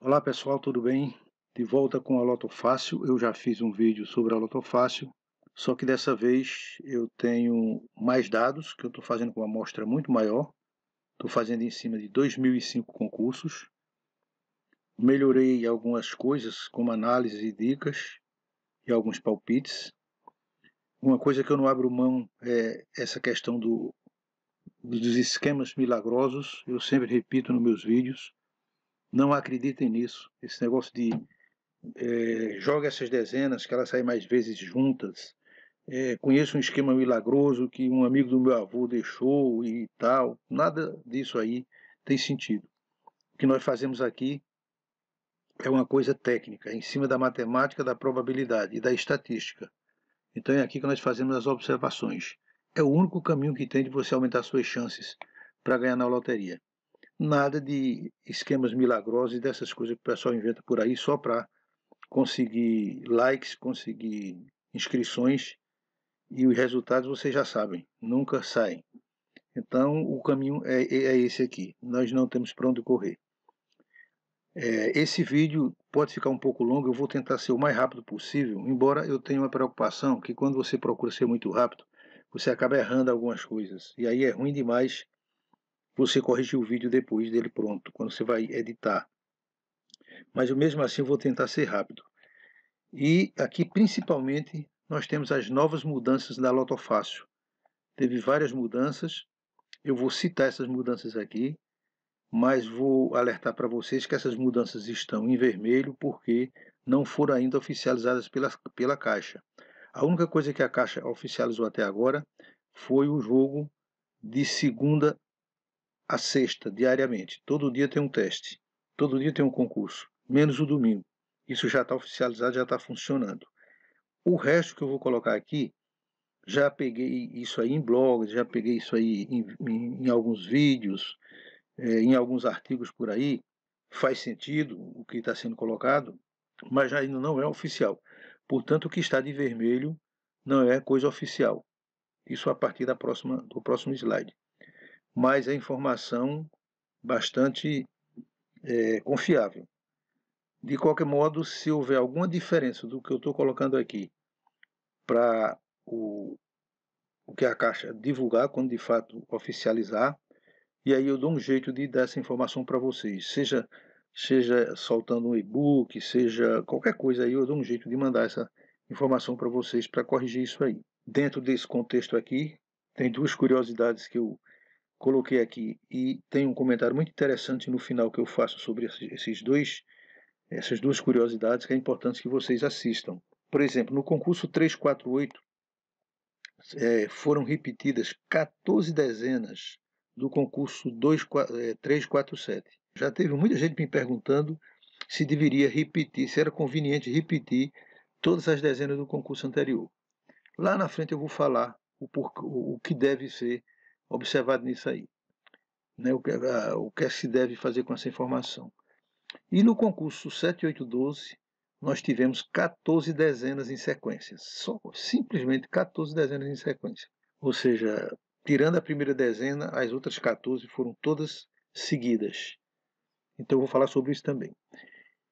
Olá pessoal, tudo bem? De volta com a Loto Fácil. Eu já fiz um vídeo sobre a Loto Fácil, só que dessa vez eu tenho mais dados, que eu estou fazendo com uma amostra muito maior. Estou fazendo em cima de 2005 concursos. Melhorei algumas coisas, como análise e dicas e alguns palpites. Uma coisa que eu não abro mão é essa questão do, dos esquemas milagrosos. Eu sempre repito nos meus vídeos não acreditem nisso. Esse negócio de é, joga essas dezenas que elas saem mais vezes juntas. É, conheço um esquema milagroso que um amigo do meu avô deixou e tal. Nada disso aí tem sentido. O que nós fazemos aqui é uma coisa técnica, em cima da matemática, da probabilidade e da estatística. Então é aqui que nós fazemos as observações. É o único caminho que tem de você aumentar suas chances para ganhar na loteria nada de esquemas milagrosos e dessas coisas que o pessoal inventa por aí só para conseguir likes, conseguir inscrições e os resultados vocês já sabem, nunca saem. Então o caminho é, é, é esse aqui, nós não temos para onde correr. É, esse vídeo pode ficar um pouco longo, eu vou tentar ser o mais rápido possível, embora eu tenha uma preocupação que quando você procura ser muito rápido, você acaba errando algumas coisas, e aí é ruim demais você corrigir o vídeo depois dele pronto, quando você vai editar. Mas eu mesmo assim vou tentar ser rápido. E aqui principalmente nós temos as novas mudanças da Loto Fácil. Teve várias mudanças. Eu vou citar essas mudanças aqui, mas vou alertar para vocês que essas mudanças estão em vermelho porque não foram ainda oficializadas pela, pela Caixa. A única coisa que a Caixa oficializou até agora foi o jogo de segunda a sexta, diariamente. Todo dia tem um teste. Todo dia tem um concurso. Menos o domingo. Isso já está oficializado, já está funcionando. O resto que eu vou colocar aqui, já peguei isso aí em blogs, já peguei isso aí em, em, em alguns vídeos, é, em alguns artigos por aí. Faz sentido o que está sendo colocado, mas ainda não é oficial. Portanto, o que está de vermelho não é coisa oficial. Isso a partir da próxima, do próximo slide mas é informação bastante é, confiável. De qualquer modo, se houver alguma diferença do que eu estou colocando aqui para o, o que a Caixa divulgar, quando de fato oficializar, e aí eu dou um jeito de dar essa informação para vocês, seja seja soltando um e-book, seja qualquer coisa aí, eu dou um jeito de mandar essa informação para vocês para corrigir isso aí. Dentro desse contexto aqui, tem duas curiosidades que eu coloquei aqui e tem um comentário muito interessante no final que eu faço sobre esses dois, essas duas curiosidades que é importante que vocês assistam. Por exemplo, no concurso 348 é, foram repetidas 14 dezenas do concurso 2, é, 347. Já teve muita gente me perguntando se deveria repetir, se era conveniente repetir todas as dezenas do concurso anterior. Lá na frente eu vou falar o, porquê, o que deve ser observado nisso aí, né, o, que, a, o que se deve fazer com essa informação. E no concurso 7812, nós tivemos 14 dezenas em sequência, só, simplesmente 14 dezenas em sequência. Ou seja, tirando a primeira dezena, as outras 14 foram todas seguidas. Então eu vou falar sobre isso também.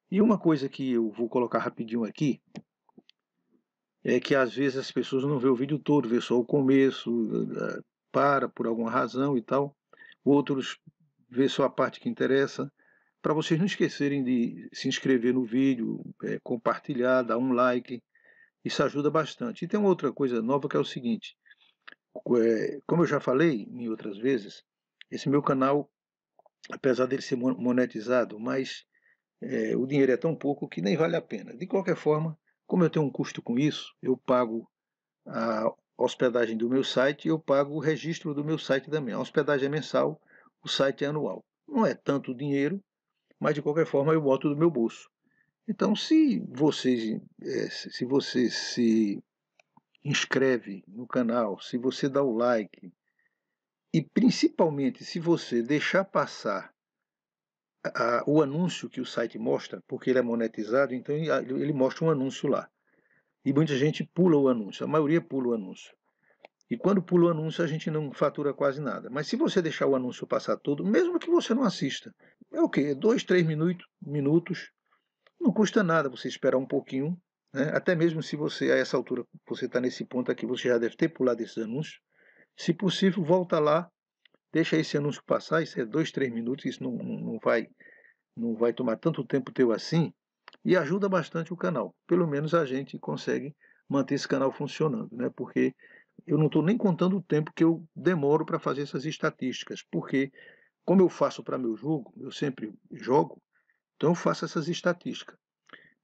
E uma coisa que eu vou colocar rapidinho aqui é que às vezes as pessoas não vê o vídeo todo, vê só o começo, para por alguma razão e tal, outros vê só a parte que interessa. Para vocês não esquecerem de se inscrever no vídeo, é, compartilhar, dar um like, isso ajuda bastante. E tem uma outra coisa nova que é o seguinte: é, como eu já falei em outras vezes, esse meu canal, apesar dele ser monetizado, mas é, o dinheiro é tão pouco que nem vale a pena. De qualquer forma, como eu tenho um custo com isso, eu pago a hospedagem do meu site e eu pago o registro do meu site também. A hospedagem é mensal, o site é anual. Não é tanto dinheiro, mas de qualquer forma eu boto do meu bolso. Então, se você, é, se você se inscreve no canal, se você dá o like e principalmente se você deixar passar a, a, o anúncio que o site mostra, porque ele é monetizado, então ele, ele mostra um anúncio lá e muita gente pula o anúncio, a maioria pula o anúncio. E quando pula o anúncio, a gente não fatura quase nada. Mas se você deixar o anúncio passar todo, mesmo que você não assista, é o quê? Dois, três minutos, minutos. Não custa nada você esperar um pouquinho. Né? Até mesmo se você, a essa altura, você está nesse ponto aqui, você já deve ter pulado esses anúncios. Se possível, volta lá, deixa esse anúncio passar, isso é dois, três minutos, isso não, não, vai, não vai tomar tanto tempo teu assim e ajuda bastante o canal. Pelo menos a gente consegue manter esse canal funcionando, né? Porque eu não estou nem contando o tempo que eu demoro para fazer essas estatísticas, porque como eu faço para meu jogo, eu sempre jogo, então eu faço essas estatísticas.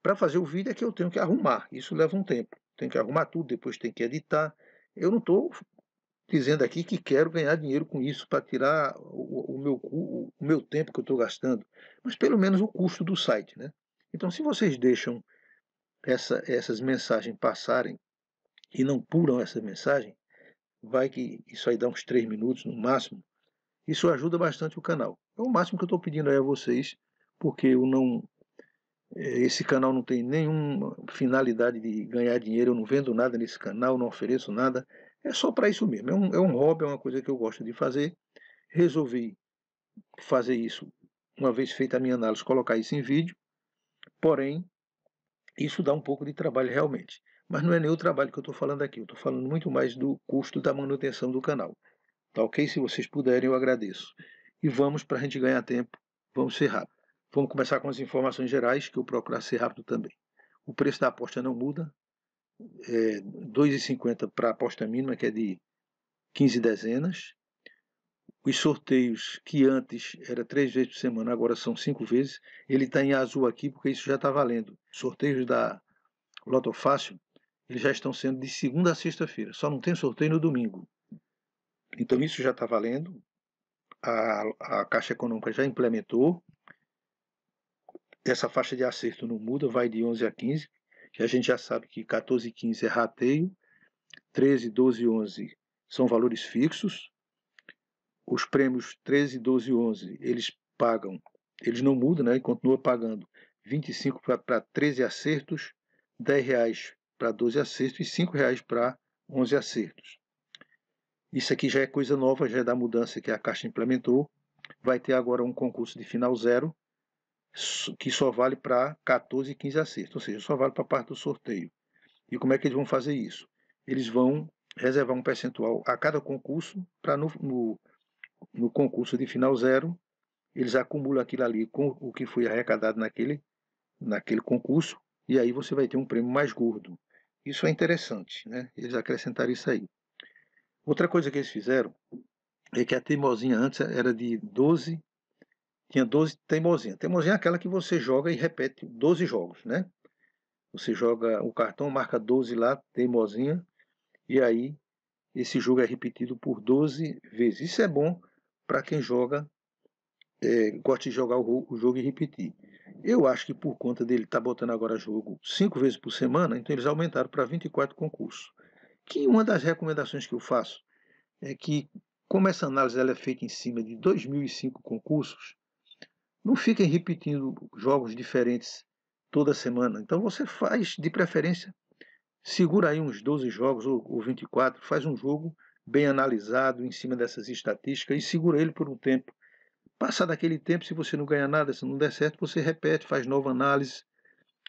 Para fazer o vídeo é que eu tenho que arrumar, isso leva um tempo. Tem que arrumar tudo, depois tem que editar. Eu não estou dizendo aqui que quero ganhar dinheiro com isso para tirar o, o, meu, o, o meu tempo que eu estou gastando, mas pelo menos o custo do site, né? Então, se vocês deixam essa, essas mensagens passarem e não puram essa mensagem, vai que isso aí dá uns 3 minutos no máximo. Isso ajuda bastante o canal. É o máximo que eu estou pedindo aí a vocês, porque eu não. É, esse canal não tem nenhuma finalidade de ganhar dinheiro, eu não vendo nada nesse canal, não ofereço nada. É só para isso mesmo. É um, é um hobby, é uma coisa que eu gosto de fazer. Resolvi fazer isso, uma vez feita a minha análise, colocar isso em vídeo. Porém, isso dá um pouco de trabalho realmente. Mas não é nem o trabalho que eu estou falando aqui, eu estou falando muito mais do custo da manutenção do canal. Tá ok? Se vocês puderem, eu agradeço. E vamos para a gente ganhar tempo, vamos ser rápido. Vamos começar com as informações gerais, que eu procuro ser rápido também. O preço da aposta não muda, é 2,50 para a aposta mínima, que é de 15 dezenas, os sorteios, que antes era três vezes por semana, agora são cinco vezes. Ele está em azul aqui porque isso já está valendo. Sorteios da Loto Fácil, eles já estão sendo de segunda a sexta-feira. Só não tem sorteio no domingo. Então isso já está valendo. A, a Caixa Econômica já implementou. Essa faixa de acerto não muda, vai de 11 a 15. Que a gente já sabe que 14 e 15 é rateio. 13, 12 e 11 são valores fixos os prêmios 13, 12 e 11, eles pagam, eles não mudam, né? E continua pagando 25 para 13 acertos, 10 reais para 12 acertos e 5 reais para 11 acertos. Isso aqui já é coisa nova, já é da mudança que a Caixa implementou. Vai ter agora um concurso de final zero, que só vale para 14 e 15 acertos, ou seja, só vale para a parte do sorteio. E como é que eles vão fazer isso? Eles vão reservar um percentual a cada concurso para no, no no concurso de final zero, eles acumulam aquilo ali com o que foi arrecadado naquele, naquele concurso, e aí você vai ter um prêmio mais gordo. Isso é interessante, né? Eles acrescentaram isso aí. Outra coisa que eles fizeram é que a teimosinha antes era de 12, tinha 12 teimosinhas. Teimosinha é aquela que você joga e repete 12 jogos, né? Você joga o cartão, marca 12 lá, teimosinha, e aí esse jogo é repetido por 12 vezes. Isso é bom para quem joga, é, gosta de jogar o, o, jogo e repetir. Eu acho que por conta dele estar tá botando agora jogo cinco vezes por semana, então eles aumentaram para 24 concursos. Que uma das recomendações que eu faço é que, como essa análise ela é feita em cima de 2005 concursos, não fiquem repetindo jogos diferentes toda semana. Então você faz, de preferência, segura aí uns 12 jogos ou, ou 24, faz um jogo bem analisado em cima dessas estatísticas e segura ele por um tempo. passa daquele tempo, se você não ganhar nada, se não der certo, você repete, faz nova análise,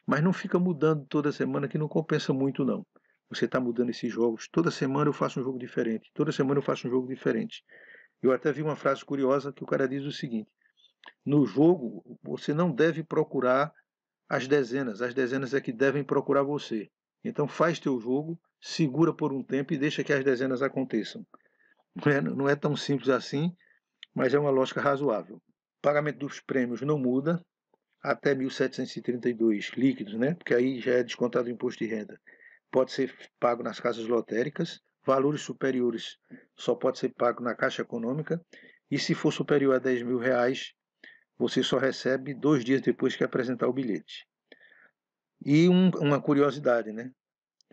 mas não fica mudando toda semana, que não compensa muito não. Você está mudando esses jogos. Toda semana eu faço um jogo diferente. Toda semana eu faço um jogo diferente. Eu até vi uma frase curiosa que o cara diz o seguinte: no jogo você não deve procurar as dezenas, as dezenas é que devem procurar você. Então faz teu jogo, segura por um tempo e deixa que as dezenas aconteçam. Não é, não é tão simples assim, mas é uma lógica razoável. O pagamento dos prêmios não muda até 1.732 líquidos, né? porque aí já é descontado o imposto de renda. Pode ser pago nas casas lotéricas, valores superiores só pode ser pago na Caixa Econômica, e se for superior a 10 mil reais, você só recebe dois dias depois que apresentar o bilhete. E um, uma curiosidade, né?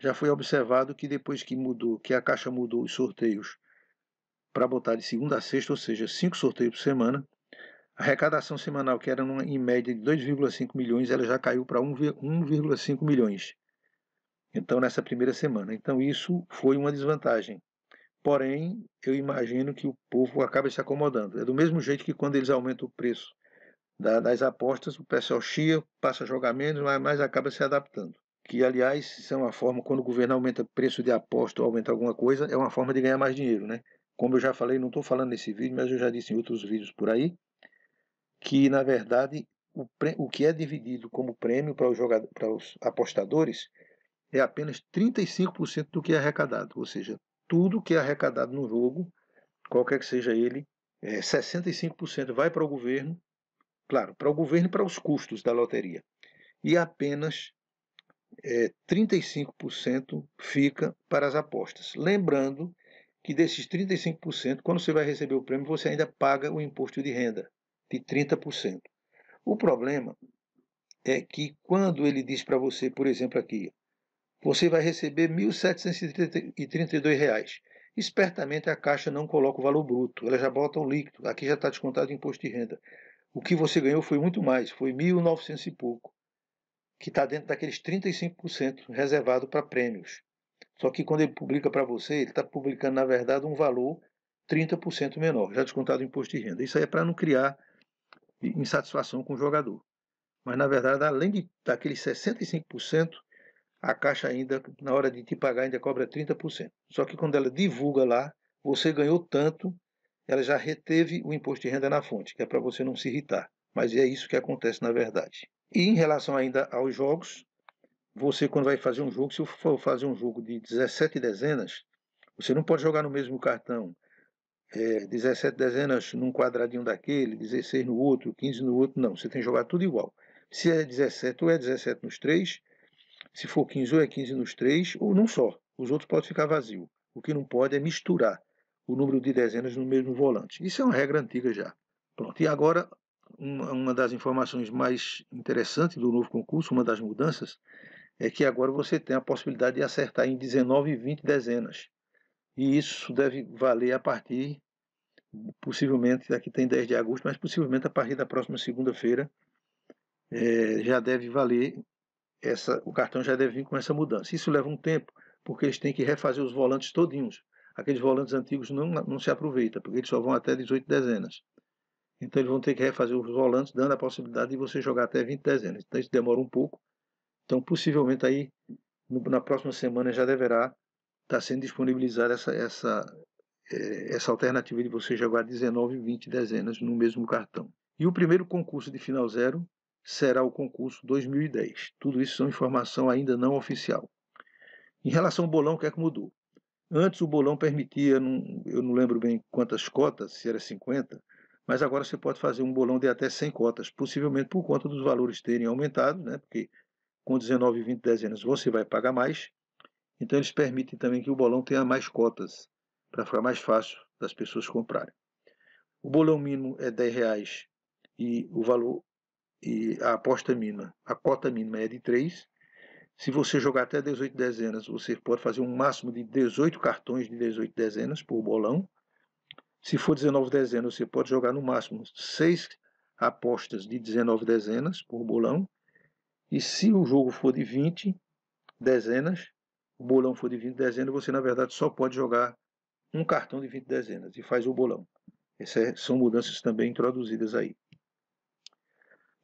já foi observado que depois que mudou, que a Caixa mudou os sorteios para botar de segunda a sexta, ou seja, cinco sorteios por semana, a arrecadação semanal, que era em média de 2,5 milhões, ela já caiu para 1,5 milhões. Então, nessa primeira semana. Então, isso foi uma desvantagem. Porém, eu imagino que o povo acaba se acomodando. É do mesmo jeito que quando eles aumentam o preço das apostas, o pessoal chia, passa a jogar menos, mas acaba se adaptando que aliás são é uma forma quando o governo aumenta preço de aposta ou aumenta alguma coisa, é uma forma de ganhar mais dinheiro, né? Como eu já falei, não estou falando nesse vídeo, mas eu já disse em outros vídeos por aí, que na verdade o, o que é dividido como prêmio para os, para os apostadores é apenas 35% do que é arrecadado, ou seja, tudo que é arrecadado no jogo, qualquer que seja ele, é, 65% vai para o governo, claro, para o governo e para os custos da loteria, e apenas é, 35% fica para as apostas. Lembrando que desses 35%, quando você vai receber o prêmio, você ainda paga o imposto de renda de 30%. O problema é que quando ele diz para você, por exemplo, aqui, você vai receber R$ 1.732. Espertamente a Caixa não coloca o valor bruto, ela já bota o líquido, aqui já está descontado o imposto de renda. O que você ganhou foi muito mais, foi 1.900 e pouco que está dentro daqueles 35% reservado para prêmios. Só que quando ele publica para você, ele está publicando, na verdade, um valor 30% menor, já descontado o imposto de renda. Isso aí é para não criar insatisfação com o jogador. Mas, na verdade, além de, daqueles 65%, a Caixa ainda, na hora de te pagar, ainda cobra 30%. Só que quando ela divulga lá, você ganhou tanto, ela já reteve o imposto de renda na fonte, que é para você não se irritar. Mas é isso que acontece na verdade. E em relação ainda aos jogos, você quando vai fazer um jogo, se for fazer um jogo de 17 dezenas, você não pode jogar no mesmo cartão. É, 17 dezenas num quadradinho daquele, 16 no outro, 15 no outro, não. Você tem que jogar tudo igual. Se é 17, ou é 17 nos três, se for 15, ou é 15 nos três, ou num só. Os outros podem ficar vazios. O que não pode é misturar o número de dezenas no mesmo volante. Isso é uma regra antiga já. Pronto. E agora uma, uma das informações mais interessantes do novo concurso, uma das mudanças, é que agora você tem a possibilidade de acertar em 19 e 20 dezenas. E isso deve valer a partir, possivelmente, aqui tem 10 de agosto, mas possivelmente a partir da próxima segunda-feira é, já deve valer, essa, o cartão já deve vir com essa mudança. Isso leva um tempo, porque eles têm que refazer os volantes todinhos. Aqueles volantes antigos não, não se aproveita, porque eles só vão até 18 dezenas. Então eles vão ter que refazer os volantes, dando a possibilidade de você jogar até 20 dezenas. Então isso demora um pouco. Então possivelmente aí na próxima semana já deverá estar tá sendo disponibilizada essa, essa, é, essa alternativa de você jogar 19, 20 dezenas no mesmo cartão. E o primeiro concurso de final zero será o concurso 2010. Tudo isso são informação ainda não oficial. Em relação ao bolão, o que é que mudou? Antes o bolão permitia, eu não lembro bem quantas cotas, se era 50, mas agora você pode fazer um bolão de até 100 cotas, possivelmente por conta dos valores terem aumentado, né? porque com 19 e 20 dezenas você vai pagar mais, então eles permitem também que o bolão tenha mais cotas, para ficar mais fácil das pessoas comprarem. O bolão mínimo é R$ reais e o valor e a aposta mínima, a cota mínima é de 3. Se você jogar até 18 dezenas, você pode fazer um máximo de 18 cartões de 18 dezenas por bolão. Se for 19 dezenas, você pode jogar no máximo 6 apostas de 19 dezenas por bolão. E se o jogo for de 20 dezenas, o bolão for de 20 dezenas, você na verdade só pode jogar um cartão de 20 dezenas e faz o bolão. Essas é, são mudanças também introduzidas aí.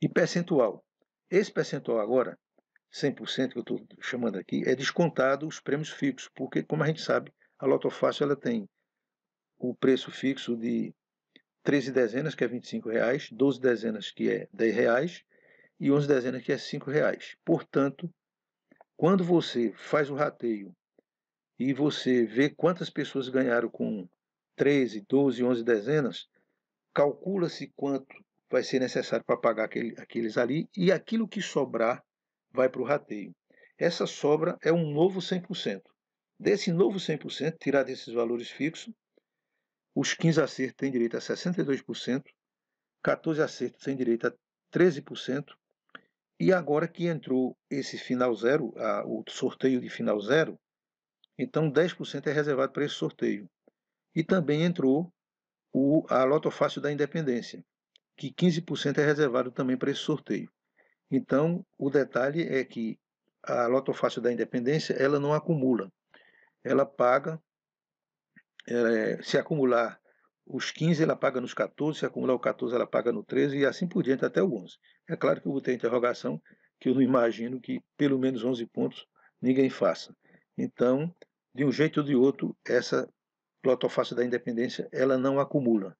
E percentual. Esse percentual agora, 100% que eu estou chamando aqui, é descontado os prêmios fixos, porque, como a gente sabe, a Loto Fácil ela tem o preço fixo de 13 dezenas, que é 25 reais, 12 dezenas, que é 10 reais, e 11 dezenas, que é 5 reais. Portanto, quando você faz o rateio e você vê quantas pessoas ganharam com 13, 12, 11 dezenas, calcula-se quanto vai ser necessário para pagar aquele, aqueles ali e aquilo que sobrar vai para o rateio. Essa sobra é um novo 100%. Desse novo 100%, tirar desses valores fixos, os 15 acertos têm direito a 62%, 14 acertos têm direito a 13%, e agora que entrou esse final zero, a, o sorteio de final zero, então 10% é reservado para esse sorteio. E também entrou o, a Loto Fácil da Independência, que 15% é reservado também para esse sorteio. Então, o detalhe é que a Loto Fácil da Independência, ela não acumula. Ela paga é, se acumular os 15, ela paga nos 14, se acumular o 14, ela paga no 13 e assim por diante até o 11. É claro que eu vou ter interrogação, que eu não imagino que pelo menos 11 pontos ninguém faça. Então, de um jeito ou de outro, essa lotofácil da independência, ela não acumula,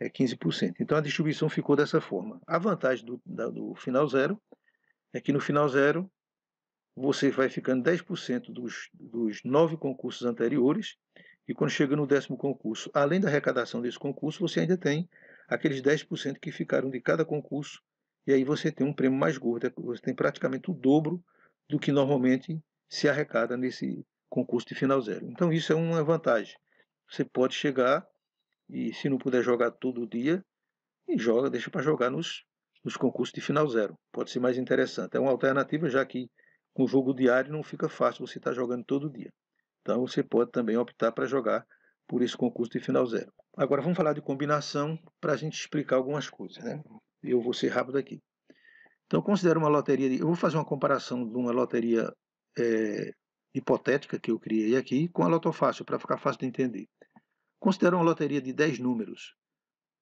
é 15%. Então, a distribuição ficou dessa forma. A vantagem do, da, do final zero é que no final zero você vai ficando 10% dos, dos nove concursos anteriores e quando chega no décimo concurso, além da arrecadação desse concurso, você ainda tem aqueles 10% que ficaram de cada concurso, e aí você tem um prêmio mais gordo, é você tem praticamente o dobro do que normalmente se arrecada nesse concurso de final zero. Então isso é uma vantagem. Você pode chegar e se não puder jogar todo dia, e joga, deixa para jogar nos, nos concursos de final zero. Pode ser mais interessante. É uma alternativa, já que com o jogo diário não fica fácil você estar tá jogando todo dia. Então você pode também optar para jogar por esse concurso de final zero. Agora vamos falar de combinação para a gente explicar algumas coisas. Né? Eu vou ser rápido aqui. Então considero uma loteria. De, eu vou fazer uma comparação de uma loteria é, hipotética que eu criei aqui com a Lotofácil, para ficar fácil de entender. Considero uma loteria de 10 números.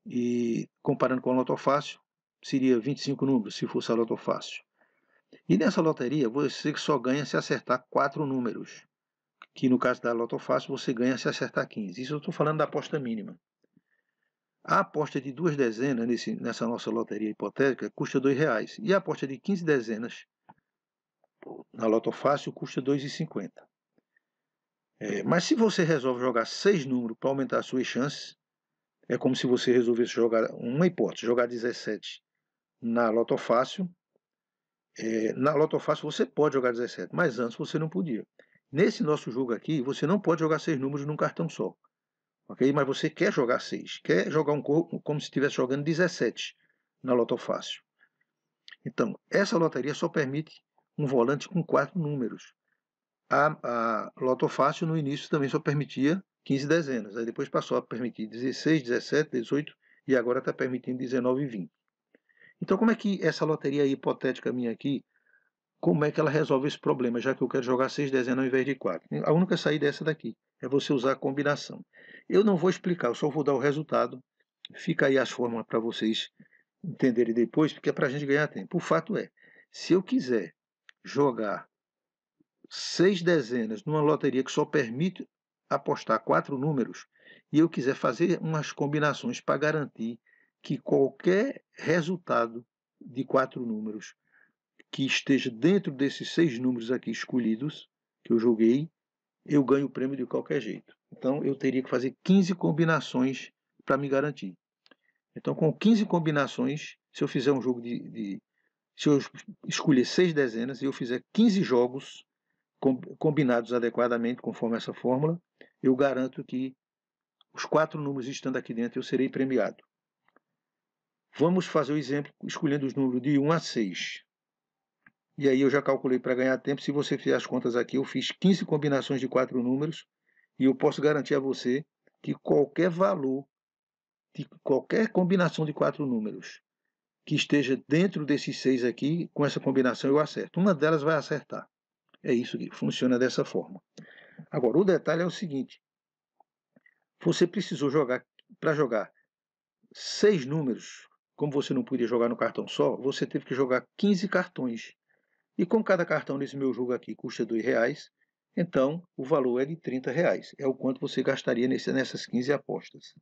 E comparando com a Lotofácil, seria 25 números se fosse a Lotofácil. E nessa loteria, você só ganha se acertar quatro números que no caso da Loto Fácil você ganha se acertar 15. Isso eu estou falando da aposta mínima. A aposta de duas dezenas nesse, nessa nossa loteria hipotética custa R$ reais e a aposta de 15 dezenas na Loto Fácil custa R$ 2,50. É, mas se você resolve jogar seis números para aumentar as suas chances, é como se você resolvesse jogar uma hipótese, jogar 17 na Loto Fácil. É, na Loto Fácil você pode jogar 17, mas antes você não podia. Nesse nosso jogo aqui, você não pode jogar seis números num cartão só. Ok? Mas você quer jogar seis. Quer jogar um corpo como se estivesse jogando 17 na Loto Fácil. Então, essa loteria só permite um volante com quatro números. A, a Loto Fácil no início também só permitia 15 dezenas. Aí depois passou a permitir 16, 17, 18 e agora está permitindo 19 e 20. Então, como é que essa loteria hipotética minha aqui como é que ela resolve esse problema, já que eu quero jogar seis dezenas ao invés de quatro. A única saída é essa daqui, é você usar a combinação. Eu não vou explicar, eu só vou dar o resultado. Fica aí as fórmulas para vocês entenderem depois, porque é para a gente ganhar tempo. O fato é, se eu quiser jogar seis dezenas numa loteria que só permite apostar quatro números, e eu quiser fazer umas combinações para garantir que qualquer resultado de quatro números que esteja dentro desses seis números aqui escolhidos, que eu joguei, eu ganho o prêmio de qualquer jeito. Então, eu teria que fazer 15 combinações para me garantir. Então, com 15 combinações, se eu fizer um jogo de, de se eu escolher seis dezenas e eu fizer 15 jogos combinados adequadamente, conforme essa fórmula, eu garanto que os quatro números estando aqui dentro eu serei premiado. Vamos fazer o exemplo escolhendo os números de 1 a 6. E aí eu já calculei para ganhar tempo. Se você fizer as contas aqui, eu fiz 15 combinações de quatro números e eu posso garantir a você que qualquer valor de qualquer combinação de quatro números que esteja dentro desses seis aqui, com essa combinação eu acerto. Uma delas vai acertar. É isso que funciona dessa forma. Agora, o detalhe é o seguinte: você precisou jogar, para jogar seis números, como você não podia jogar no cartão só, você teve que jogar 15 cartões. E como cada cartão nesse meu jogo aqui custa R$ reais, então o valor é de R$ reais. É o quanto você gastaria nesse, nessas 15 apostas.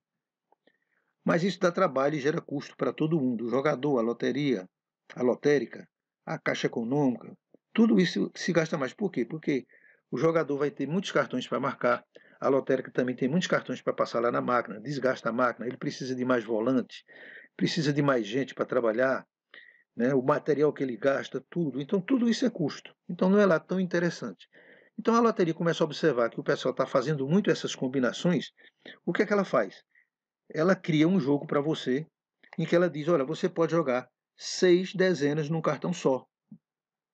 Mas isso dá trabalho e gera custo para todo mundo, o jogador, a loteria, a lotérica, a caixa econômica. Tudo isso se gasta mais. Por quê? Porque o jogador vai ter muitos cartões para marcar, a lotérica também tem muitos cartões para passar lá na máquina, desgasta a máquina, ele precisa de mais volante, precisa de mais gente para trabalhar, né, o material que ele gasta, tudo. Então, tudo isso é custo. Então, não é lá tão interessante. Então, a loteria começa a observar que o pessoal está fazendo muito essas combinações. O que é que ela faz? Ela cria um jogo para você em que ela diz: olha, você pode jogar seis dezenas num cartão só.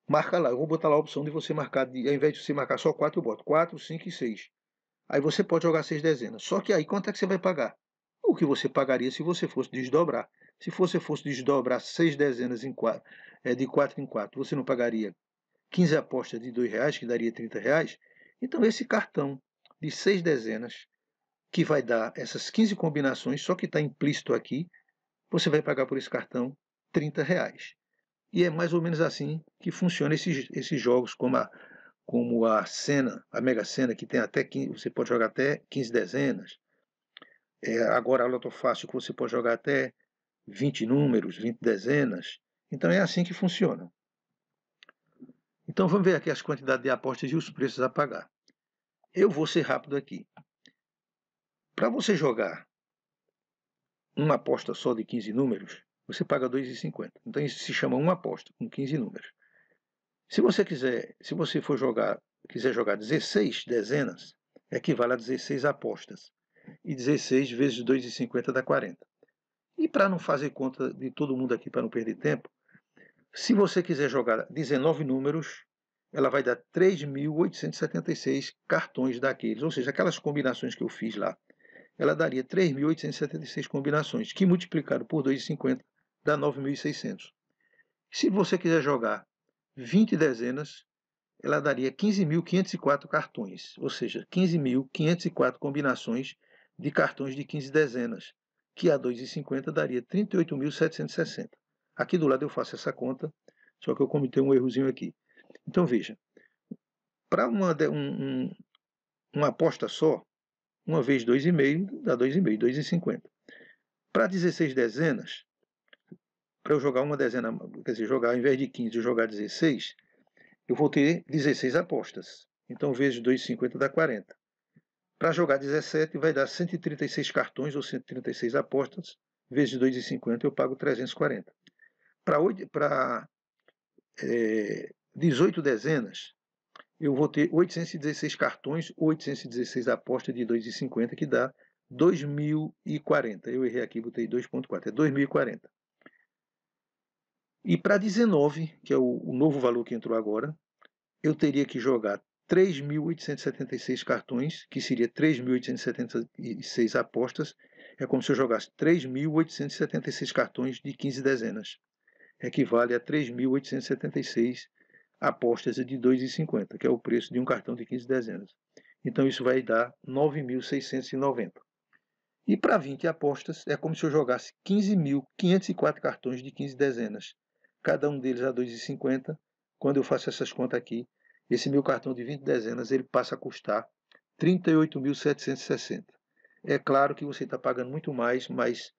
Marca lá, eu vou botar lá a opção de você marcar, de, ao invés de você marcar só quatro, eu boto quatro, cinco e seis. Aí você pode jogar seis dezenas. Só que aí quanto é que você vai pagar? O que você pagaria se você fosse desdobrar. Se você fosse desdobrar seis dezenas em quatro, é, de quatro em quatro, você não pagaria 15 apostas de R$ reais, que daria 30 reais? Então, esse cartão de seis dezenas, que vai dar essas 15 combinações, só que está implícito aqui, você vai pagar por esse cartão 30 reais. E é mais ou menos assim que funciona esses, esses jogos, como a, como a cena a Mega Sena, que tem até 15, você pode jogar até 15 dezenas. É, agora a Loto Fácil, que você pode jogar até 20 números, 20 dezenas. Então é assim que funciona. Então vamos ver aqui as quantidades de apostas e os preços a pagar. Eu vou ser rápido aqui. Para você jogar uma aposta só de 15 números, você paga 2,50. Então isso se chama uma aposta com 15 números. Se você quiser, se você for jogar, quiser jogar 16 dezenas, equivale a 16 apostas. E 16 vezes 2,50 dá 40. E para não fazer conta de todo mundo aqui, para não perder tempo, se você quiser jogar 19 números, ela vai dar 3.876 cartões daqueles, ou seja, aquelas combinações que eu fiz lá. Ela daria 3.876 combinações, que multiplicado por 2,50 dá 9.600. Se você quiser jogar 20 dezenas, ela daria 15.504 cartões, ou seja, 15.504 combinações de cartões de 15 dezenas que a 2,50 daria 38.760. Aqui do lado eu faço essa conta, só que eu cometi um errozinho aqui. Então veja, para uma, um, uma aposta só, uma vez 2,5 dá 2,5, 2,50. Para 16 dezenas, para eu jogar uma dezena, quer dizer, jogar ao invés de 15 e jogar 16, eu vou ter 16 apostas. Então, vezes 2,50 dá 40. Para jogar 17 vai dar 136 cartões ou 136 apostas, vezes 2,50 eu pago 340. Para é, 18 dezenas, eu vou ter 816 cartões, 816 apostas de 2,50, que dá 2.040. Eu errei aqui, botei 2.4, é 2.040. E para 19, que é o novo valor que entrou agora, eu teria que jogar 3.876 cartões, que seria 3.876 apostas. É como se eu jogasse 3.876 cartões de 15 dezenas. Equivale a 3.876 apostas de 2,50, que é o preço de um cartão de 15 dezenas. Então isso vai dar 9.690. E para 20 apostas é como se eu jogasse 15.504 cartões de 15 dezenas, cada um deles a 2,50. Quando eu faço essas contas aqui, esse meu cartão de 20 dezenas ele passa a custar 38.760. É claro que você está pagando muito mais, mas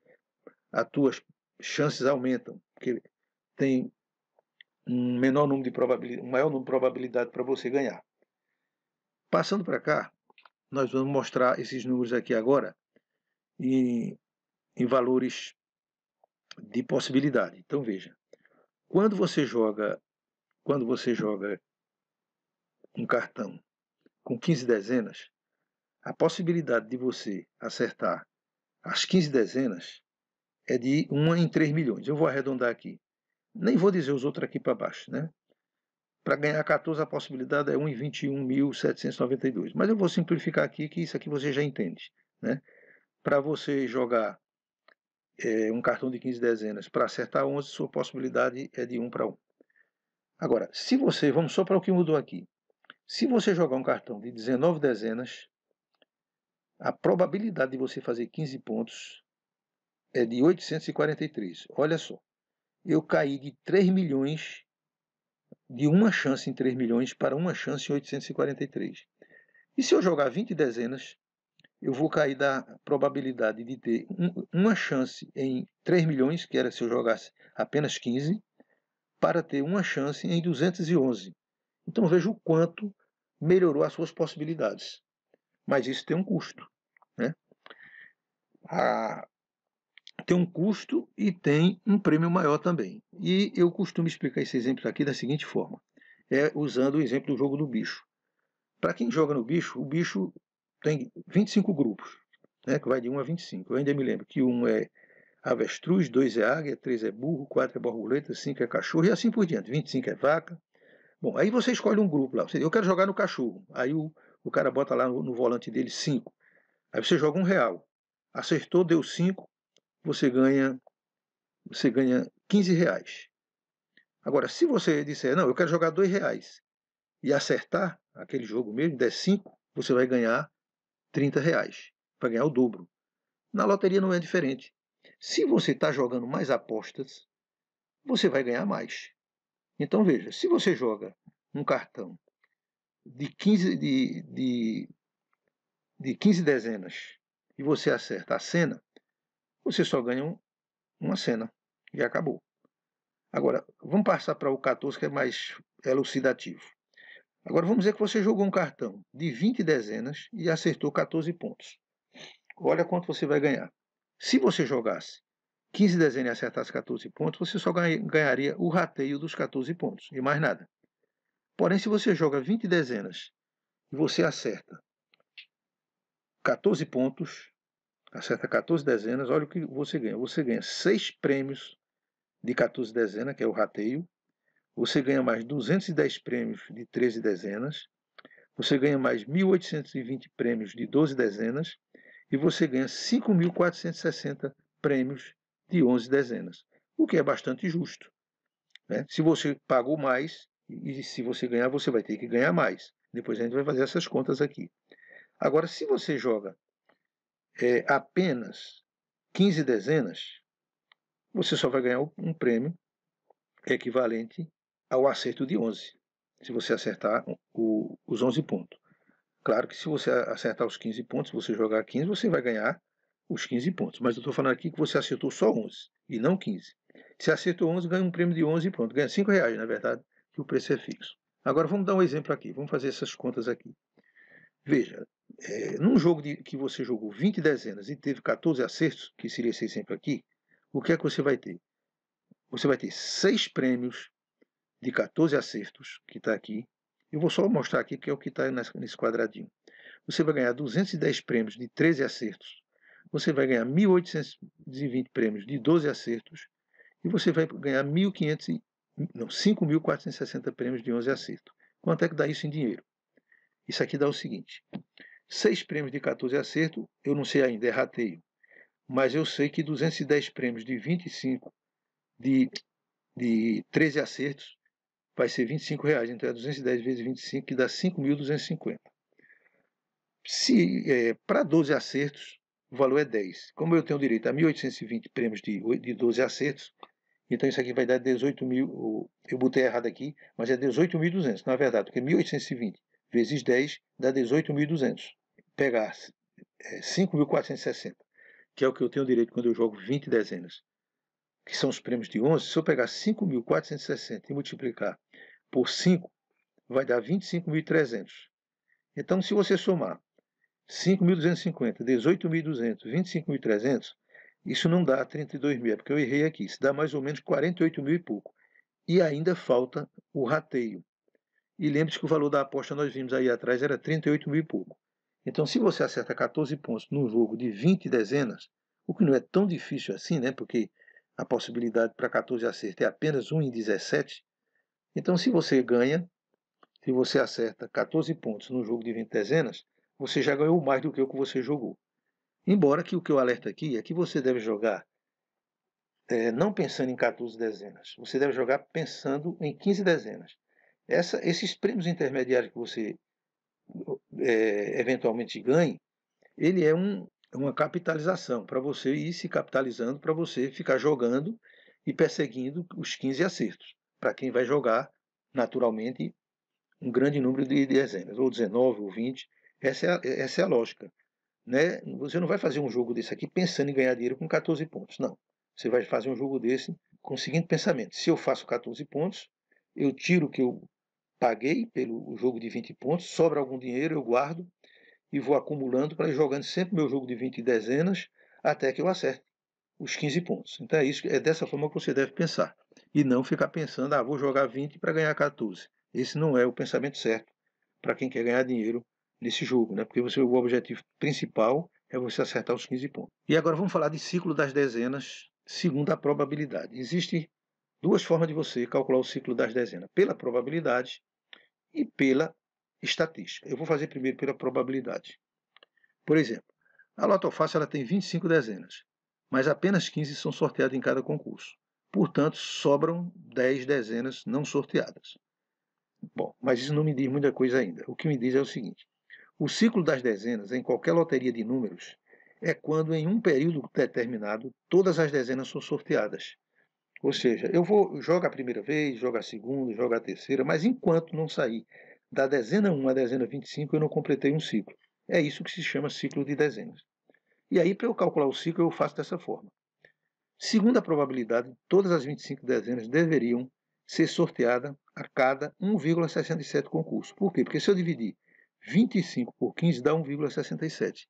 as tuas chances aumentam, porque tem um menor número de probabilidade, um maior número de probabilidade para você ganhar. Passando para cá, nós vamos mostrar esses números aqui agora em, em valores de possibilidade. Então veja, quando você joga, quando você joga um cartão com 15 dezenas, a possibilidade de você acertar as 15 dezenas é de 1 em 3 milhões. Eu vou arredondar aqui. Nem vou dizer os outros aqui para baixo, né? Para ganhar 14, a possibilidade é 1 em 21.792. Mas eu vou simplificar aqui, que isso aqui você já entende, né? Para você jogar é, um cartão de 15 dezenas para acertar 11, sua possibilidade é de 1 para 1. Agora, se você, vamos só para o que mudou aqui. Se você jogar um cartão de 19 dezenas, a probabilidade de você fazer 15 pontos é de 843. Olha só, eu caí de 3 milhões, de uma chance em 3 milhões para uma chance em 843. E se eu jogar 20 dezenas, eu vou cair da probabilidade de ter uma chance em 3 milhões, que era se eu jogasse apenas 15, para ter uma chance em 211. Então veja o quanto melhorou as suas possibilidades. Mas isso tem um custo. Né? tem um custo e tem um prêmio maior também. E eu costumo explicar esse exemplo aqui da seguinte forma: é usando o exemplo do jogo do bicho. Para quem joga no bicho, o bicho tem 25 grupos, né, que vai de 1 a 25. Eu ainda me lembro que um é avestruz, dois é águia, três é burro, quatro é borboleta, cinco é cachorro e assim por diante. 25 é vaca, Bom, aí você escolhe um grupo lá. Eu quero jogar no cachorro. Aí o, o cara bota lá no, no volante dele 5. Aí você joga um real. Acertou, deu 5, você ganha você ganha 15 reais. Agora, se você disser, não, eu quero jogar 2 reais e acertar aquele jogo mesmo, der 5, você vai ganhar 30 reais. Vai ganhar o dobro. Na loteria não é diferente. Se você está jogando mais apostas, você vai ganhar mais. Então veja, se você joga um cartão de 15, de, de, de 15 dezenas e você acerta a cena, você só ganha um, uma cena e acabou. Agora, vamos passar para o 14, que é mais elucidativo. Agora, vamos dizer que você jogou um cartão de 20 dezenas e acertou 14 pontos. Olha quanto você vai ganhar. Se você jogasse 15 dezenas e acertasse 14 pontos, você só ganharia o rateio dos 14 pontos e mais nada. Porém, se você joga 20 dezenas e você acerta 14 pontos, acerta 14 dezenas, olha o que você ganha. Você ganha 6 prêmios de 14 dezenas, que é o rateio. Você ganha mais 210 prêmios de 13 dezenas. Você ganha mais 1.820 prêmios de 12 dezenas. E você ganha 5.460 prêmios de 11 dezenas, o que é bastante justo. Né? Se você pagou mais e se você ganhar, você vai ter que ganhar mais. Depois a gente vai fazer essas contas aqui. Agora, se você joga é, apenas 15 dezenas, você só vai ganhar um prêmio é equivalente ao acerto de 11, se você acertar o, os 11 pontos. Claro que se você acertar os 15 pontos, se você jogar 15, você vai ganhar os 15 pontos. Mas eu estou falando aqui que você acertou só 11 e não 15. Se acertou 11, ganha um prêmio de 11 e pronto. Ganha 5 reais, na verdade, que o preço é fixo. Agora vamos dar um exemplo aqui. Vamos fazer essas contas aqui. Veja, é, num jogo de, que você jogou 20 dezenas e teve 14 acertos, que seria esse exemplo aqui, o que é que você vai ter? Você vai ter 6 prêmios de 14 acertos, que está aqui. Eu vou só mostrar aqui que é o que está nesse quadradinho. Você vai ganhar 210 prêmios de 13 acertos, você vai ganhar 1.820 prêmios de 12 acertos e você vai ganhar 1.500, não, 5.460 prêmios de 11 acertos. Quanto é que dá isso em dinheiro? Isso aqui dá o seguinte: seis prêmios de 14 acertos, eu não sei ainda, é rateio, mas eu sei que 210 prêmios de 25 de, de 13 acertos vai ser 25 reais, então é 210 vezes 25 que dá 5.250. Se é, para 12 acertos o valor é 10. Como eu tenho direito a 1.820 prêmios de, de 12 acertos, então isso aqui vai dar 18 mil, eu botei errado aqui, mas é 18.200, na verdade, porque 1.820 vezes 10 dá 18.200. Pegar 5.460, que é o que eu tenho direito quando eu jogo 20 dezenas, que são os prêmios de 11, se eu pegar 5.460 e multiplicar por 5, vai dar 25.300. Então, se você somar 5.250, 18.200, 25.300, isso não dá 32 mil, é porque eu errei aqui. Isso dá mais ou menos 48 mil e pouco. E ainda falta o rateio. E lembre-se que o valor da aposta nós vimos aí atrás era 38 mil e pouco. Então, se você acerta 14 pontos num jogo de 20 dezenas, o que não é tão difícil assim, né? Porque a possibilidade para 14 acertos é apenas 1 em 17. Então, se você ganha, se você acerta 14 pontos num jogo de 20 dezenas, você já ganhou mais do que o que você jogou. Embora que o que eu alerto aqui é que você deve jogar é, não pensando em 14 dezenas, você deve jogar pensando em 15 dezenas. Essa, esses prêmios intermediários que você é, eventualmente ganhe, ele é um, uma capitalização para você ir se capitalizando, para você ficar jogando e perseguindo os 15 acertos, para quem vai jogar naturalmente um grande número de dezenas, ou 19 ou 20, essa é a, essa é a lógica. Né? Você não vai fazer um jogo desse aqui pensando em ganhar dinheiro com 14 pontos, não. Você vai fazer um jogo desse com o seguinte pensamento: se eu faço 14 pontos, eu tiro o que eu paguei pelo jogo de 20 pontos, sobra algum dinheiro, eu guardo e vou acumulando para ir jogando sempre meu jogo de 20 dezenas até que eu acerte os 15 pontos. Então é isso, é dessa forma que você deve pensar e não ficar pensando: ah, vou jogar 20 para ganhar 14. Esse não é o pensamento certo para quem quer ganhar dinheiro nesse jogo, né? Porque você, o objetivo principal é você acertar os 15 pontos. E agora vamos falar de ciclo das dezenas, segundo a probabilidade. Existem duas formas de você calcular o ciclo das dezenas: pela probabilidade e pela estatística. Eu vou fazer primeiro pela probabilidade. Por exemplo, a Loto ela tem 25 dezenas, mas apenas 15 são sorteadas em cada concurso. Portanto, sobram 10 dezenas não sorteadas. Bom, mas isso não me diz muita coisa ainda. O que me diz é o seguinte: o ciclo das dezenas em qualquer loteria de números é quando, em um período determinado, todas as dezenas são sorteadas. Ou seja, eu vou joga a primeira vez, jogo a segunda, jogo a terceira, mas enquanto não sair da dezena 1 à dezena 25, eu não completei um ciclo. É isso que se chama ciclo de dezenas. E aí, para eu calcular o ciclo, eu faço dessa forma. Segundo a probabilidade, todas as 25 dezenas deveriam ser sorteadas a cada 1,67 concurso. Por quê? Porque se eu dividir 25 por 15 dá 1,67.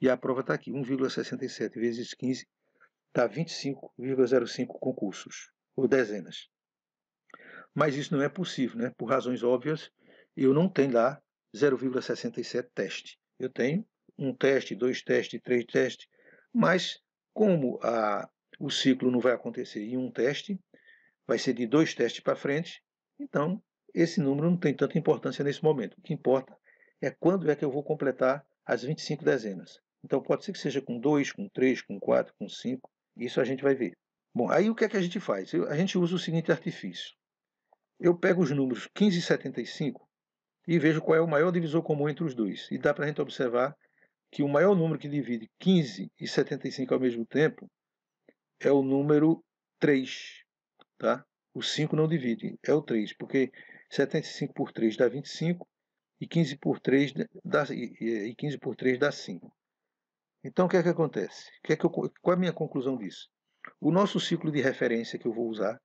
E a prova está aqui, 1,67 vezes 15 dá 25,05 concursos, ou dezenas. Mas isso não é possível, né? Por razões óbvias, eu não tenho lá 0,67 teste. Eu tenho um teste, dois testes, três testes, mas como a, o ciclo não vai acontecer em um teste, vai ser de dois testes para frente, então esse número não tem tanta importância nesse momento. O que importa é quando é que eu vou completar as 25 dezenas. Então pode ser que seja com 2, com 3, com 4, com 5, isso a gente vai ver. Bom, aí o que é que a gente faz? a gente usa o seguinte artifício. Eu pego os números 15 e 75 e vejo qual é o maior divisor comum entre os dois. E dá para a gente observar que o maior número que divide 15 e 75 ao mesmo tempo é o número 3. Tá? O 5 não divide, é o 3, porque 75 por 3 dá 25 e 15 por 3 dá, e 15 por 3 dá 5. Então, o que é que acontece? Que é que eu, qual é a minha conclusão disso? O nosso ciclo de referência que eu vou usar,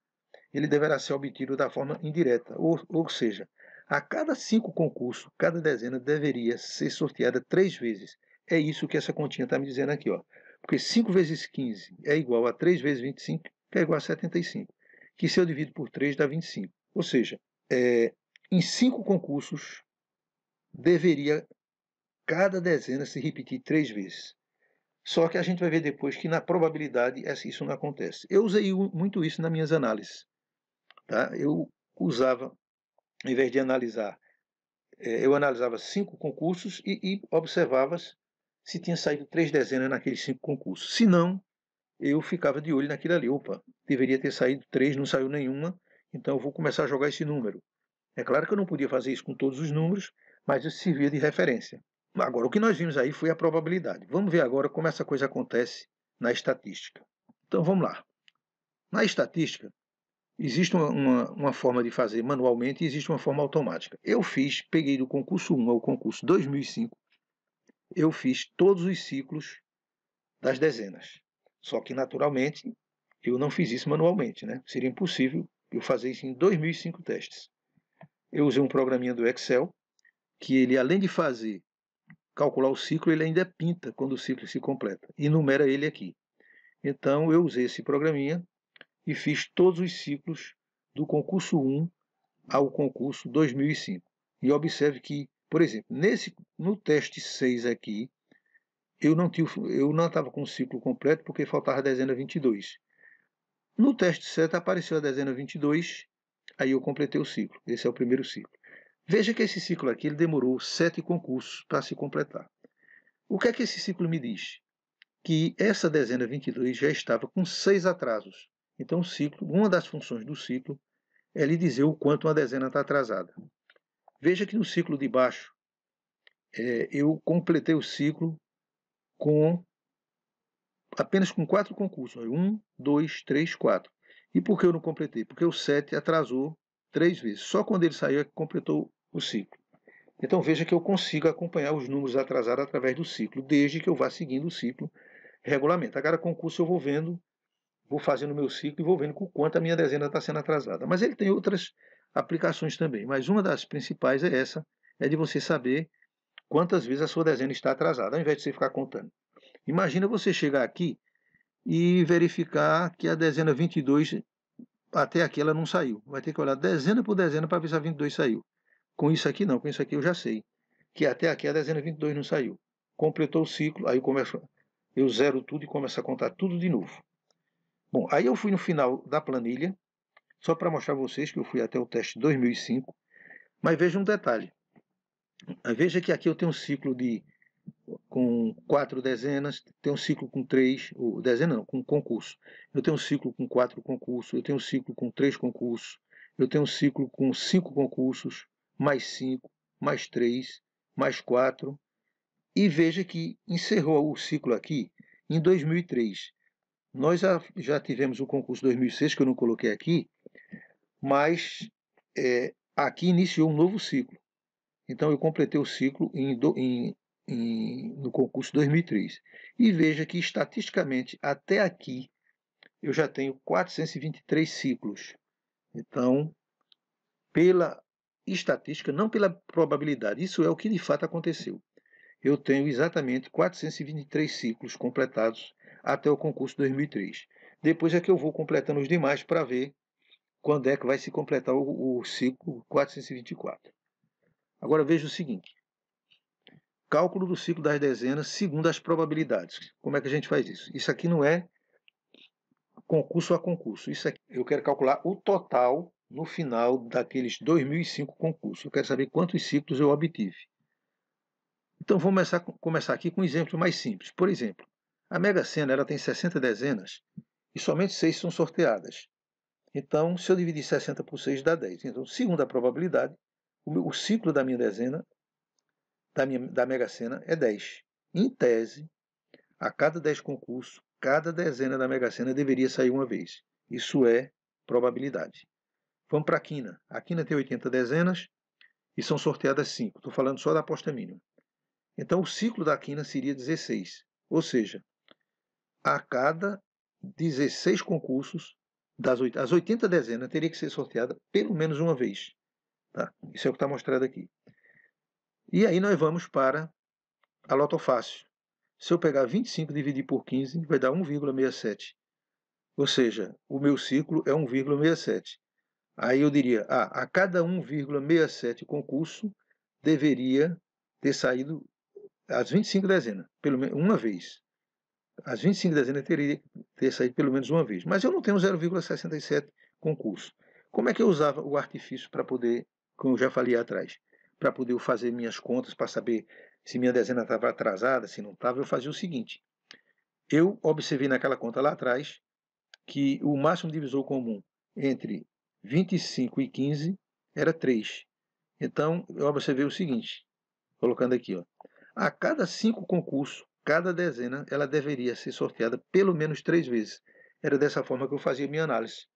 ele deverá ser obtido da forma indireta, ou, ou seja, a cada cinco concursos, cada dezena deveria ser sorteada três vezes. É isso que essa continha está me dizendo aqui. Ó. Porque 5 vezes 15 é igual a 3 vezes 25, que é igual a 75. Que se eu divido por 3 dá 25. Ou seja, é, em cinco concursos, deveria cada dezena se repetir três vezes. Só que a gente vai ver depois que na probabilidade isso não acontece. Eu usei muito isso nas minhas análises. Tá? Eu usava, ao invés de analisar, é, eu analisava cinco concursos e, e observava se tinha saído três dezenas naqueles cinco concursos. Se não, eu ficava de olho naquilo ali. Opa, deveria ter saído três, não saiu nenhuma, então eu vou começar a jogar esse número. É claro que eu não podia fazer isso com todos os números, mas isso servia de referência. Agora, o que nós vimos aí foi a probabilidade. Vamos ver agora como essa coisa acontece na estatística. Então, vamos lá. Na estatística, existe uma, uma, uma forma de fazer manualmente e existe uma forma automática. Eu fiz, peguei do concurso 1 ao concurso 2005, eu fiz todos os ciclos das dezenas. Só que, naturalmente, eu não fiz isso manualmente. Né? Seria impossível eu fazer isso em 2005 testes. Eu usei um programinha do Excel, que ele, além de fazer calcular o ciclo, ele ainda pinta quando o ciclo se completa. E numera ele aqui. Então, eu usei esse programinha e fiz todos os ciclos do concurso 1 ao concurso 2005. E observe que, por exemplo, nesse, no teste 6 aqui, eu não eu não estava com o ciclo completo porque faltava a dezena 22. No teste 7 apareceu a dezena 22, aí eu completei o ciclo. Esse é o primeiro ciclo. Veja que esse ciclo aqui ele demorou sete concursos para se completar. O que é que esse ciclo me diz? Que essa dezena 22 já estava com seis atrasos. Então, o ciclo, uma das funções do ciclo é lhe dizer o quanto uma dezena está atrasada. Veja que no ciclo de baixo, é, eu completei o ciclo com apenas com quatro concursos. Um, dois, três, quatro. E por que eu não completei? Porque o sete atrasou três vezes. Só quando ele saiu é que completou o ciclo. Então veja que eu consigo acompanhar os números atrasados através do ciclo, desde que eu vá seguindo o ciclo regulamento. Agora concurso eu vou vendo, vou fazendo o meu ciclo e vou vendo com quanto a minha dezena está sendo atrasada. Mas ele tem outras aplicações também, mas uma das principais é essa, é de você saber quantas vezes a sua dezena está atrasada, ao invés de você ficar contando. Imagina você chegar aqui e verificar que a dezena 22 até aqui ela não saiu. Vai ter que olhar dezena por dezena para ver se a 22 saiu. Com isso aqui não, com isso aqui eu já sei. Que até aqui a dezena 22 não saiu. Completou o ciclo, aí eu, começo, eu zero tudo e começo a contar tudo de novo. Bom, aí eu fui no final da planilha, só para mostrar a vocês que eu fui até o teste 2005. Mas veja um detalhe. Veja que aqui eu tenho um ciclo de com quatro dezenas, tem um ciclo com três, ou dezena não, com concurso. Eu tenho um ciclo com quatro concursos, eu tenho um ciclo com três concursos, eu tenho um ciclo com cinco concursos, mais 5, mais 3, mais 4. E veja que encerrou o ciclo aqui em 2003. Nós já tivemos o concurso 2006, que eu não coloquei aqui, mas é, aqui iniciou um novo ciclo. Então, eu completei o ciclo em, em, em, no concurso 2003. E veja que, estatisticamente, até aqui, eu já tenho 423 ciclos. Então, pela estatística, não pela probabilidade. Isso é o que de fato aconteceu. Eu tenho exatamente 423 ciclos completados até o concurso 2003. Depois é que eu vou completando os demais para ver quando é que vai se completar o, o ciclo 424. Agora veja o seguinte: cálculo do ciclo das dezenas segundo as probabilidades. Como é que a gente faz isso? Isso aqui não é concurso a concurso. Isso aqui eu quero calcular o total no final daqueles 2005 concursos. Eu quero saber quantos ciclos eu obtive. Então vamos começar, começar aqui com um exemplo mais simples. Por exemplo, a Mega Sena ela tem 60 dezenas e somente 6 são sorteadas. Então, se eu dividir 60 por 6 dá 10. Então, segundo a probabilidade, o, meu, o ciclo da minha dezena, da, minha, da Mega Sena, é 10. Em tese, a cada 10 concursos, cada dezena da Mega Sena deveria sair uma vez. Isso é probabilidade. Vamos para a quina. A quina tem 80 dezenas e são sorteadas 5. Estou falando só da aposta mínima. Então, o ciclo da quina seria 16. Ou seja, a cada 16 concursos, das 8, as 80 dezenas teria que ser sorteada pelo menos uma vez. Tá? Isso é o que está mostrado aqui. E aí nós vamos para a lotofácil. Se eu pegar 25 dividir por 15, vai dar 1,67. Ou seja, o meu ciclo é 1,67. Aí eu diria, ah, a cada 1,67 concurso deveria ter saído as 25 dezenas, pelo menos uma vez. As 25 dezenas teria ter saído pelo menos uma vez. Mas eu não tenho 0,67 concurso. Como é que eu usava o artifício para poder, como eu já falei atrás, para poder fazer minhas contas, para saber se minha dezena estava atrasada, se não estava, eu fazia o seguinte. Eu observei naquela conta lá atrás que o máximo divisor comum entre 25 e 15 era 3. Então, eu observei o seguinte, colocando aqui, ó. A cada cinco concursos, cada dezena, ela deveria ser sorteada pelo menos três vezes. Era dessa forma que eu fazia minha análise.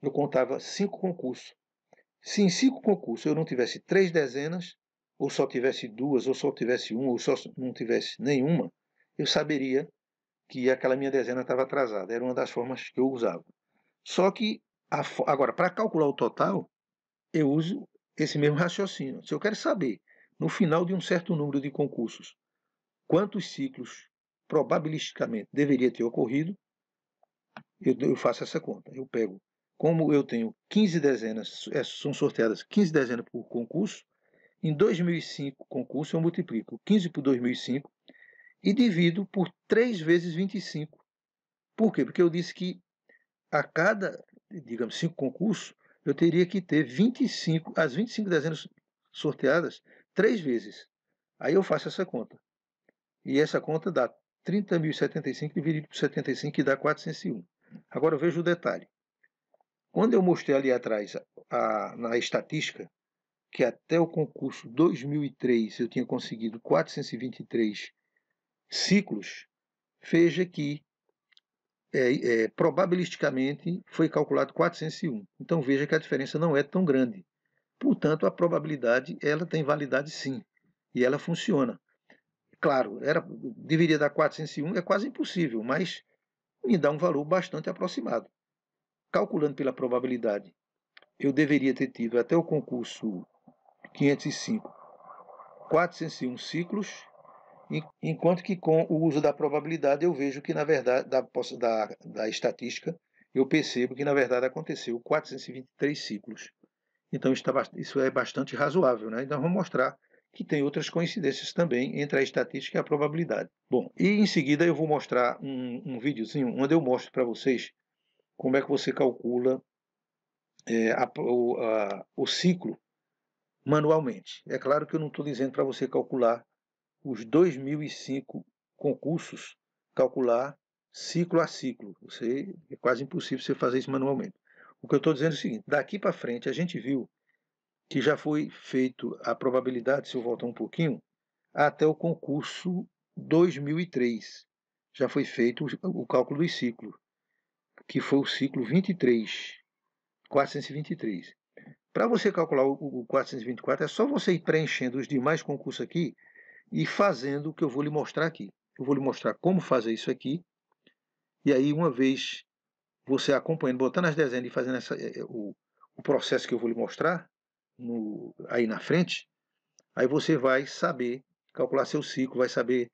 Eu contava cinco concursos. Se em cinco concursos eu não tivesse três dezenas, ou só tivesse duas, ou só tivesse um, ou só não tivesse nenhuma, eu saberia que aquela minha dezena estava atrasada. Era uma das formas que eu usava. Só que Agora, para calcular o total, eu uso esse mesmo raciocínio. Se eu quero saber, no final de um certo número de concursos, quantos ciclos probabilisticamente deveria ter ocorrido, eu, eu faço essa conta. Eu pego, como eu tenho 15 dezenas, é, são sorteadas 15 dezenas por concurso, em 2005 concurso eu multiplico 15 por 2005 e divido por 3 vezes 25. Por quê? Porque eu disse que a cada digamos, cinco concursos, eu teria que ter 25, as 25 dezenas sorteadas três vezes. Aí eu faço essa conta. E essa conta dá 30.075 dividido por 75, que dá 401. Agora veja o detalhe. Quando eu mostrei ali atrás, a, na estatística, que até o concurso 2003 eu tinha conseguido 423 ciclos, veja que é, é, probabilisticamente foi calculado 401. Então veja que a diferença não é tão grande. Portanto, a probabilidade ela tem validade sim e ela funciona. Claro, era deveria dar 401, é quase impossível, mas me dá um valor bastante aproximado. Calculando pela probabilidade, eu deveria ter tido até o concurso 505 401 ciclos Enquanto que com o uso da probabilidade eu vejo que, na verdade, da, da, da estatística, eu percebo que, na verdade, aconteceu 423 ciclos. Então, isso é bastante razoável. Né? Então, vamos mostrar que tem outras coincidências também entre a estatística e a probabilidade. Bom, e em seguida eu vou mostrar um, um videozinho onde eu mostro para vocês como é que você calcula é, a, o, a, o ciclo manualmente. É claro que eu não estou dizendo para você calcular os 2005 concursos, calcular ciclo a ciclo. Você, é quase impossível você fazer isso manualmente. O que eu estou dizendo é o seguinte: daqui para frente, a gente viu que já foi feito a probabilidade, se eu voltar um pouquinho, até o concurso 2003. Já foi feito o cálculo do ciclo, que foi o ciclo 23, 423. Para você calcular o 424, é só você ir preenchendo os demais concursos aqui e fazendo o que eu vou lhe mostrar aqui. Eu vou lhe mostrar como fazer isso aqui. E aí, uma vez você acompanhando, botando as dezenas e fazendo essa, eh, eh, o, o processo que eu vou lhe mostrar no, aí na frente, aí você vai saber calcular seu ciclo, vai saber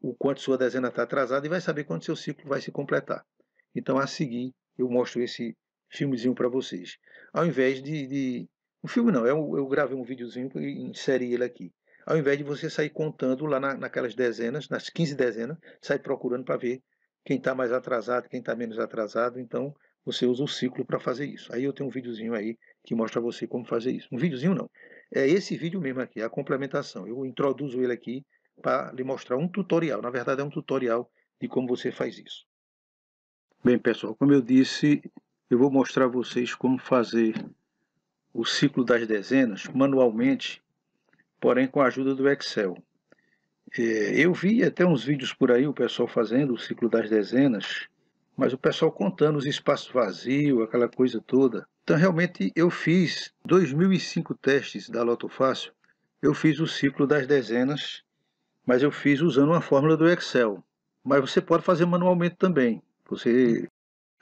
o quanto sua dezena está atrasada e vai saber quando seu ciclo vai se completar. Então, a seguir, eu mostro esse filmezinho para vocês. Ao invés de, de... Um filme não, eu, é eu gravei um videozinho e inseri ele aqui ao invés de você sair contando lá na, naquelas dezenas, nas 15 dezenas, sair procurando para ver quem está mais atrasado, quem está menos atrasado. Então, você usa o ciclo para fazer isso. Aí eu tenho um videozinho aí que mostra você como fazer isso. Um videozinho não. É esse vídeo mesmo aqui, a complementação. Eu introduzo ele aqui para lhe mostrar um tutorial. Na verdade, é um tutorial de como você faz isso. Bem, pessoal, como eu disse, eu vou mostrar a vocês como fazer o ciclo das dezenas manualmente porém com a ajuda do Excel. É, eu vi até uns vídeos por aí, o pessoal fazendo o ciclo das dezenas, mas o pessoal contando os espaços vazios, aquela coisa toda. Então, realmente, eu fiz 2005 testes da Loto Fácil, eu fiz o ciclo das dezenas, mas eu fiz usando uma fórmula do Excel. Mas você pode fazer manualmente também. Você,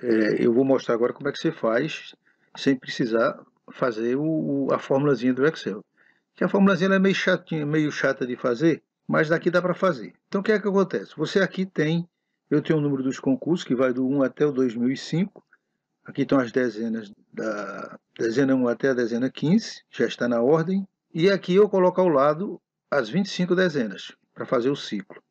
é, eu vou mostrar agora como é que você faz, sem precisar fazer o, a formulazinha do Excel que a formulazinha é meio chatinha, meio chata de fazer, mas daqui dá para fazer. Então o que é que acontece? Você aqui tem, eu tenho o número dos concursos, que vai do 1 até o 2005, aqui estão as dezenas, da dezena 1 até a dezena 15, já está na ordem, e aqui eu coloco ao lado as 25 dezenas, para fazer o ciclo.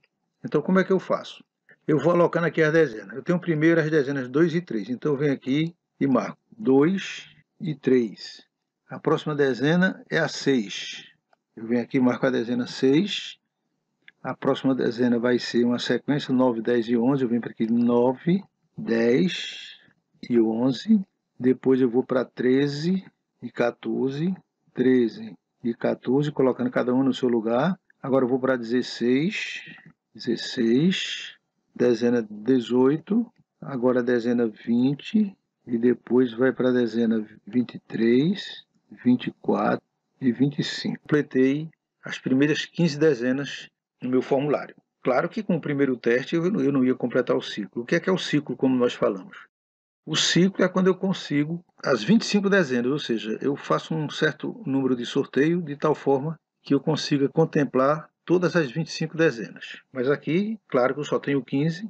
Então como é que eu faço? Eu vou alocando aqui as dezenas. Eu tenho primeiro as dezenas 2 e 3, então eu venho aqui e marco 2 e 3. A próxima dezena é a 6. Eu venho aqui e marco a dezena 6. A próxima dezena vai ser uma sequência 9, 10 e 11. Eu venho para aqui 9, 10 e 11. Depois eu vou para 13 e 14. 13 e 14, colocando cada um no seu lugar. Agora eu vou para 16, 16, dezena 18, agora dezena 20, e depois vai para a dezena 23, 24 e 25. Completei as primeiras 15 dezenas no meu formulário. Claro que com o primeiro teste eu não ia completar o ciclo. O que é que é o ciclo, como nós falamos? O ciclo é quando eu consigo as 25 dezenas, ou seja, eu faço um certo número de sorteio de tal forma que eu consiga contemplar todas as 25 dezenas. Mas aqui, claro que eu só tenho 15,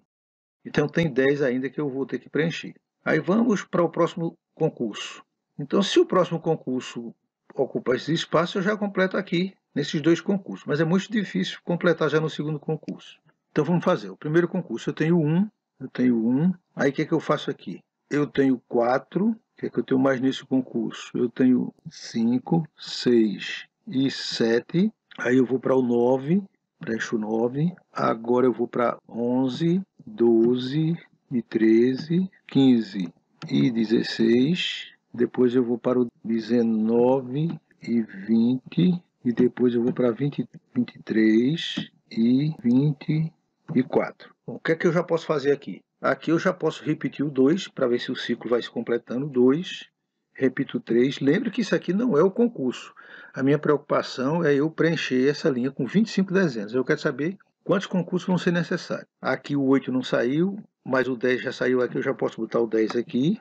então tem 10 ainda que eu vou ter que preencher. Aí vamos para o próximo concurso. Então, se o próximo concurso ocupa esse espaço, eu já completo aqui, nesses dois concursos. Mas é muito difícil completar já no segundo concurso. Então, vamos fazer. O primeiro concurso, eu tenho um, eu tenho um. Aí, o que é que eu faço aqui? Eu tenho quatro. O que é que eu tenho mais nesse concurso? Eu tenho cinco, seis e sete. Aí, eu vou para o nove, preencho nove. Agora, eu vou para onze, doze e treze, quinze e dezesseis depois eu vou para o 19 e 20, e depois eu vou para 20, 23 e 24. Bom, o que é que eu já posso fazer aqui? Aqui eu já posso repetir o 2 para ver se o ciclo vai se completando. 2, repito 3. Lembre que isso aqui não é o concurso. A minha preocupação é eu preencher essa linha com 25 dezenas. Eu quero saber quantos concursos vão ser necessários. Aqui o 8 não saiu, mas o 10 já saiu aqui, eu já posso botar o 10 aqui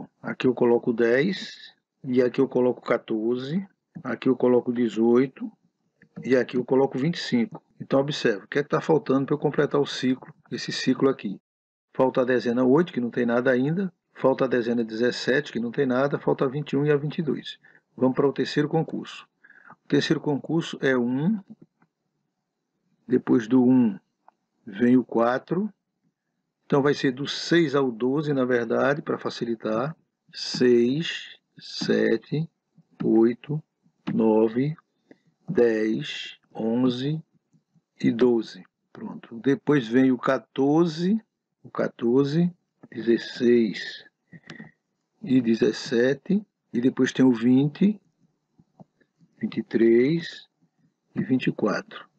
coloco, aqui eu coloco 10, e aqui eu coloco 14, aqui eu coloco 18, e aqui eu coloco 25. Então, observe, o que é está faltando para eu completar o ciclo, esse ciclo aqui? Falta a dezena 8, que não tem nada ainda, falta a dezena 17, que não tem nada, falta a 21 e a 22. Vamos para o terceiro concurso. O terceiro concurso é 1, depois do 1 vem o 4, então vai ser do 6 ao 12, na verdade, para facilitar. 6, 7, 8, 9, 10, 11 e 12. Pronto. Depois vem o 14, o 14, 16 e 17. E depois tem o 20, 23 e 24.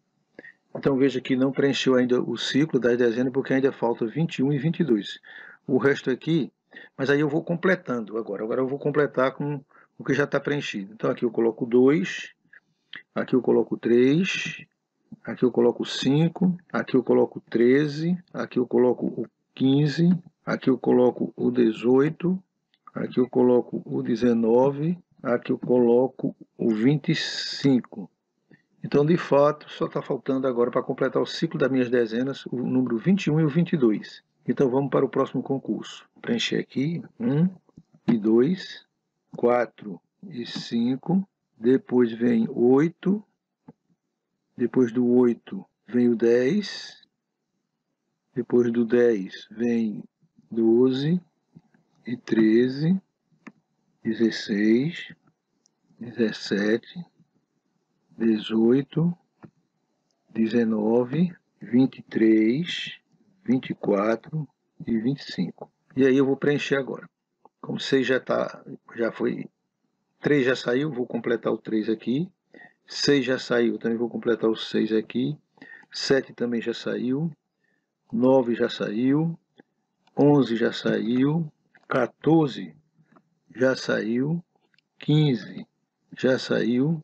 Então veja que não preencheu ainda o ciclo das dezenas, porque ainda falta 21 e 22. O resto aqui, mas aí eu vou completando agora. Agora eu vou completar com o que já está preenchido. Então aqui eu coloco 2, aqui eu coloco 3, aqui eu coloco 5, aqui eu coloco 13, aqui eu coloco o 15, aqui eu coloco o 18, aqui eu coloco o 19, aqui eu coloco o 25. Então, de fato, só está faltando agora para completar o ciclo das minhas dezenas o número 21 e o 22. Então, vamos para o próximo concurso. Preencher aqui 1 e 2, 4 e 5, depois vem 8, depois do 8 vem o 10, depois do 10 vem 12 e 13, 16, 17, dezoito, dezenove, vinte e três, vinte e quatro e vinte e cinco. E aí eu vou preencher agora. Como seis já tá, já foi, três já saiu, vou completar o três aqui. Seis já saiu, também vou completar o seis aqui. Sete também já saiu. Nove já saiu. Onze já saiu. 14 já saiu, 15 já saiu,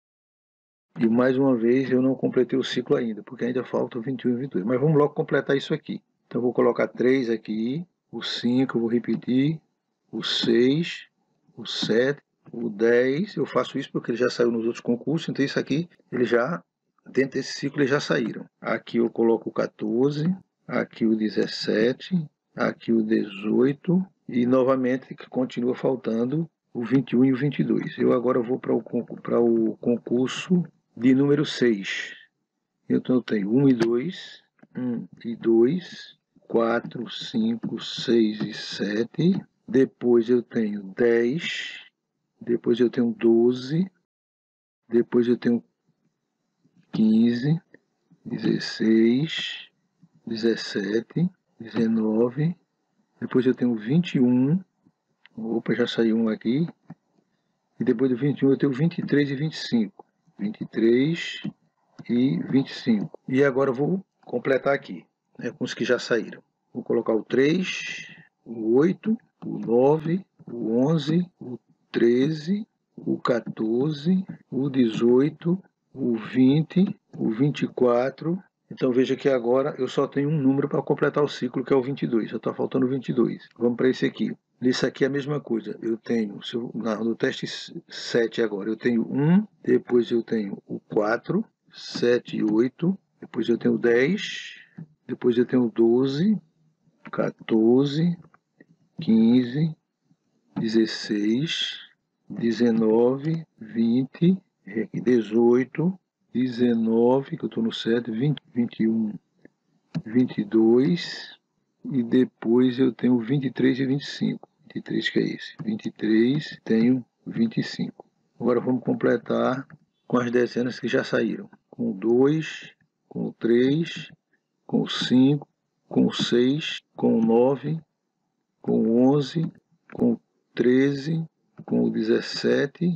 E mais uma vez eu não completei o ciclo ainda, porque ainda falta 21 e 22. Mas vamos logo completar isso aqui. Então eu vou colocar 3 aqui, o 5 eu vou repetir, o 6, o 7, o 10. Eu faço isso porque ele já saiu nos outros concursos, então isso aqui, ele já, dentro desse ciclo, eles já saíram. Aqui eu coloco o 14, aqui o 17, aqui o 18 e novamente que continua faltando o 21 e o 22. Eu agora vou para o, para o concurso de número 6. Então eu tenho 1 e 2, 1 e 2, 4, 5, 6 e 7. Depois eu tenho 10, depois eu tenho 12, depois eu tenho 15, 16, 17, 19, depois eu tenho 21, opa, já saiu um aqui, e depois do 21 eu tenho 23 e 25. 23 e 25. E agora eu vou completar aqui, né, com os que já saíram. Vou colocar o 3, o 8, o 9, o 11, o 13, o 14, o 18, o 20, o 24, então veja que agora eu só tenho um número para completar o ciclo, que é o 22. Já está faltando 22. Vamos para esse aqui. Nesse aqui é a mesma coisa. Eu tenho, eu, no teste 7 agora, eu tenho 1, depois eu tenho o 4, 7 e 8, depois eu tenho 10, depois eu tenho 12, 14, 15, 16, 19, 20, 18, 19, que eu estou no 7, 20, 21, 22 e depois eu tenho 23 e 25. 23 que é esse. 23, tenho 25. Agora vamos completar com as dezenas que já saíram. Com 2, com 3, com 5, com 6, com 9, com 11, com 13, com 17,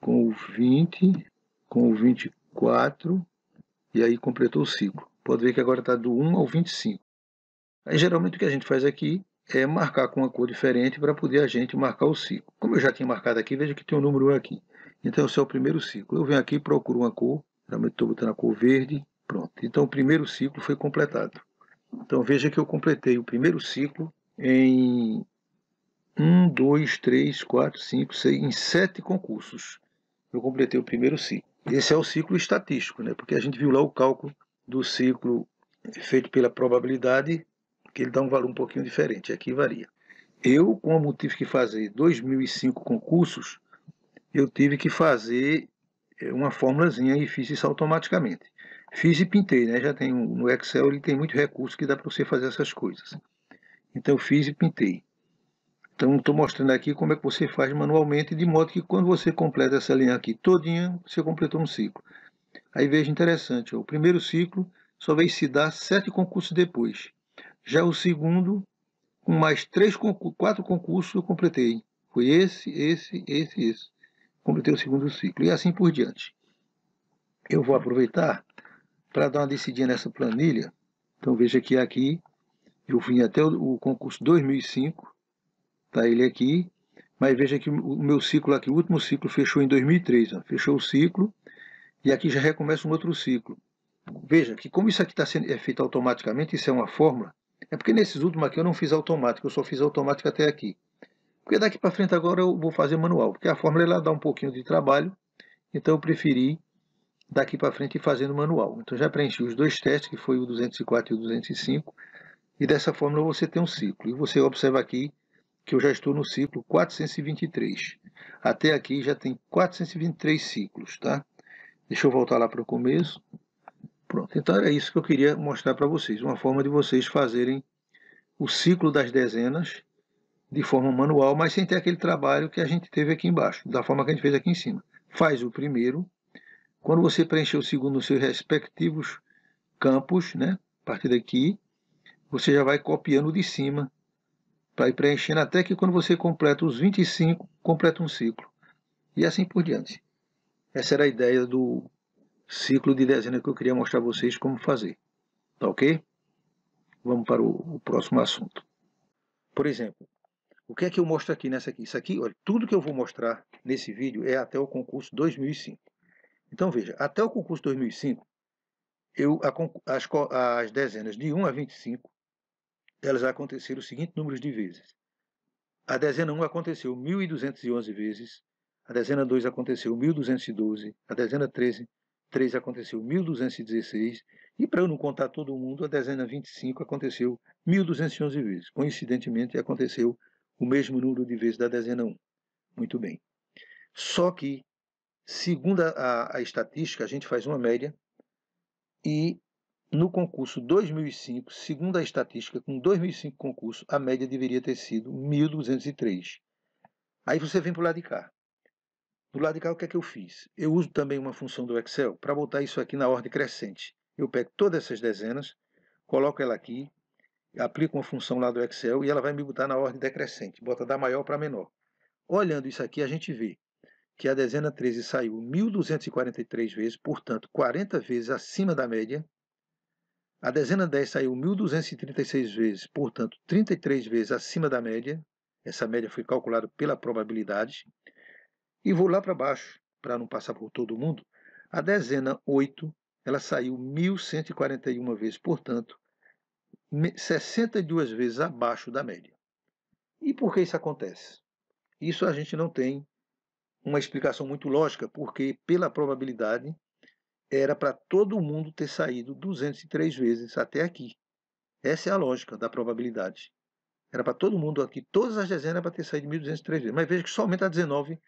com 20, com 24. 4, e aí completou o ciclo. Pode ver que agora está do 1 ao 25. Aí geralmente o que a gente faz aqui é marcar com uma cor diferente para poder a gente marcar o ciclo. Como eu já tinha marcado aqui, veja que tem um número 1 aqui. Então esse é o primeiro ciclo. Eu venho aqui, e procuro uma cor, geralmente estou botando a cor verde, pronto. Então o primeiro ciclo foi completado. Então veja que eu completei o primeiro ciclo em 1, 2, 3, 4, 5, 6, em 7 concursos. Eu completei o primeiro ciclo. Esse é o ciclo estatístico, né? porque a gente viu lá o cálculo do ciclo feito pela probabilidade, que ele dá um valor um pouquinho diferente, aqui varia. Eu, como tive que fazer 2005 concursos, eu tive que fazer eh, uma formulazinha e fiz isso automaticamente. Fiz e pintei, né? Já tem no Excel ele tem muito recurso que dá para você fazer essas coisas. Então fiz e pintei. Então, estou mostrando aqui como é que você faz manualmente, de modo que quando você completa essa linha aqui todinha, você completou um ciclo. Aí veja interessante, ó, o primeiro ciclo só vai se dar sete concursos depois. Já o segundo, com mais três, quatro concursos, eu completei. Foi esse, esse, esse, esse. Completei o segundo ciclo e assim por diante. Eu vou aproveitar para dar uma decidinha nessa planilha. Então veja que aqui eu vim até o concurso 2005, Tá ele aqui. Mas veja que o meu ciclo aqui, o último ciclo fechou em 2003. Ó. Fechou o ciclo e aqui já recomeça um outro ciclo. Veja que como isso aqui tá sendo, é feito automaticamente, isso é uma fórmula, é porque nesses últimos aqui eu não fiz automático, eu só fiz automático até aqui. Porque daqui para frente agora eu vou fazer manual, porque a fórmula ela é dá um pouquinho de trabalho, então eu preferi daqui para frente ir fazendo manual. Então já preenchi os dois testes, que foi o 204 e o 205, e dessa fórmula você tem um ciclo. E você observa aqui que eu já estou no ciclo 423. Até aqui já tem 423 ciclos, tá? Deixa eu voltar lá para o começo. Pronto, então era é isso que eu queria mostrar para vocês. Uma forma de vocês fazerem o ciclo das dezenas de forma manual, mas sem ter aquele trabalho que a gente teve aqui embaixo, da forma que a gente fez aqui em cima. Faz o primeiro. Quando você preencher o segundo nos seus respectivos campos, né? A partir daqui, você já vai copiando de cima para ir preenchendo até que quando você completa os 25, completa um ciclo. E assim por diante. Essa era a ideia do ciclo de dezena que eu queria mostrar a vocês como fazer. Tá ok? Vamos para o, o próximo assunto. Por exemplo, o que é que eu mostro aqui nessa aqui? Isso aqui, olha, tudo que eu vou mostrar nesse vídeo é até o concurso 2005. Então, veja, até o concurso 2005, eu, a, as, as, dezenas de 1 a 25 elas aconteceram o seguinte número de vezes. A dezena 1 aconteceu 1.211 vezes, a dezena 2 aconteceu 1.212, a dezena 13, 3 aconteceu 1.216, e para eu não contar todo mundo, a dezena 25 aconteceu 1.211 vezes. Coincidentemente, aconteceu o mesmo número de vezes da dezena 1. Muito bem. Só que, segundo a, a estatística, a gente faz uma média e no concurso 2005, segundo a estatística, com 2005 concurso, a média deveria ter sido 1.203. Aí você vem para o lado de cá. Do lado de cá, o que é que eu fiz? Eu uso também uma função do Excel para botar isso aqui na ordem crescente. Eu pego todas essas dezenas, coloco ela aqui, aplico uma função lá do Excel e ela vai me botar na ordem decrescente, bota da maior para menor. Olhando isso aqui, a gente vê que a dezena 13 saiu 1.243 vezes, portanto, 40 vezes acima da média, a dezena 10 saiu 1.236 vezes, portanto, 33 vezes acima da média. Essa média foi calculada pela probabilidade. E vou lá para baixo, para não passar por todo mundo. A dezena 8, ela saiu 1.141 vezes, portanto, 62 vezes abaixo da média. E por que isso acontece? Isso a gente não tem uma explicação muito lógica, porque pela probabilidade era para todo mundo ter saído 203 vezes até aqui. Essa é a lógica da probabilidade. Era para todo mundo aqui, todas as dezenas para ter saído 1.203 vezes. Mas veja que somente a 19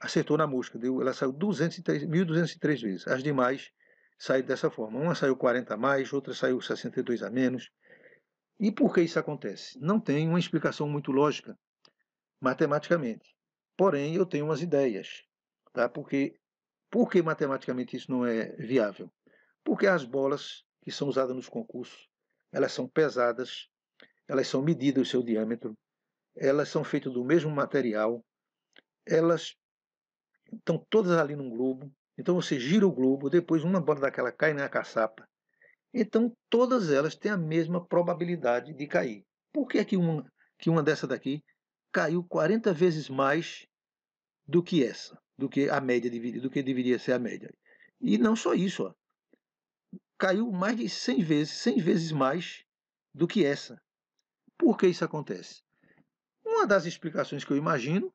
acertou na mosca. Deu, ela saiu 203, 1.203 vezes. As demais saíram dessa forma. Uma saiu 40 a mais, outra saiu 62 a menos. E por que isso acontece? Não tem uma explicação muito lógica, matematicamente. Porém, eu tenho umas ideias, tá? porque por que matematicamente isso não é viável? Porque as bolas que são usadas nos concursos, elas são pesadas, elas são medidas o seu diâmetro, elas são feitas do mesmo material, elas estão todas ali num globo, então você gira o globo, depois uma bola daquela cai na caçapa. Então todas elas têm a mesma probabilidade de cair. Por que é que uma, que uma dessa daqui caiu 40 vezes mais do que essa? do que a média do que deveria ser a média. E não só isso, ó. caiu mais de 100 vezes, 100 vezes mais do que essa. Por que isso acontece? Uma das explicações que eu imagino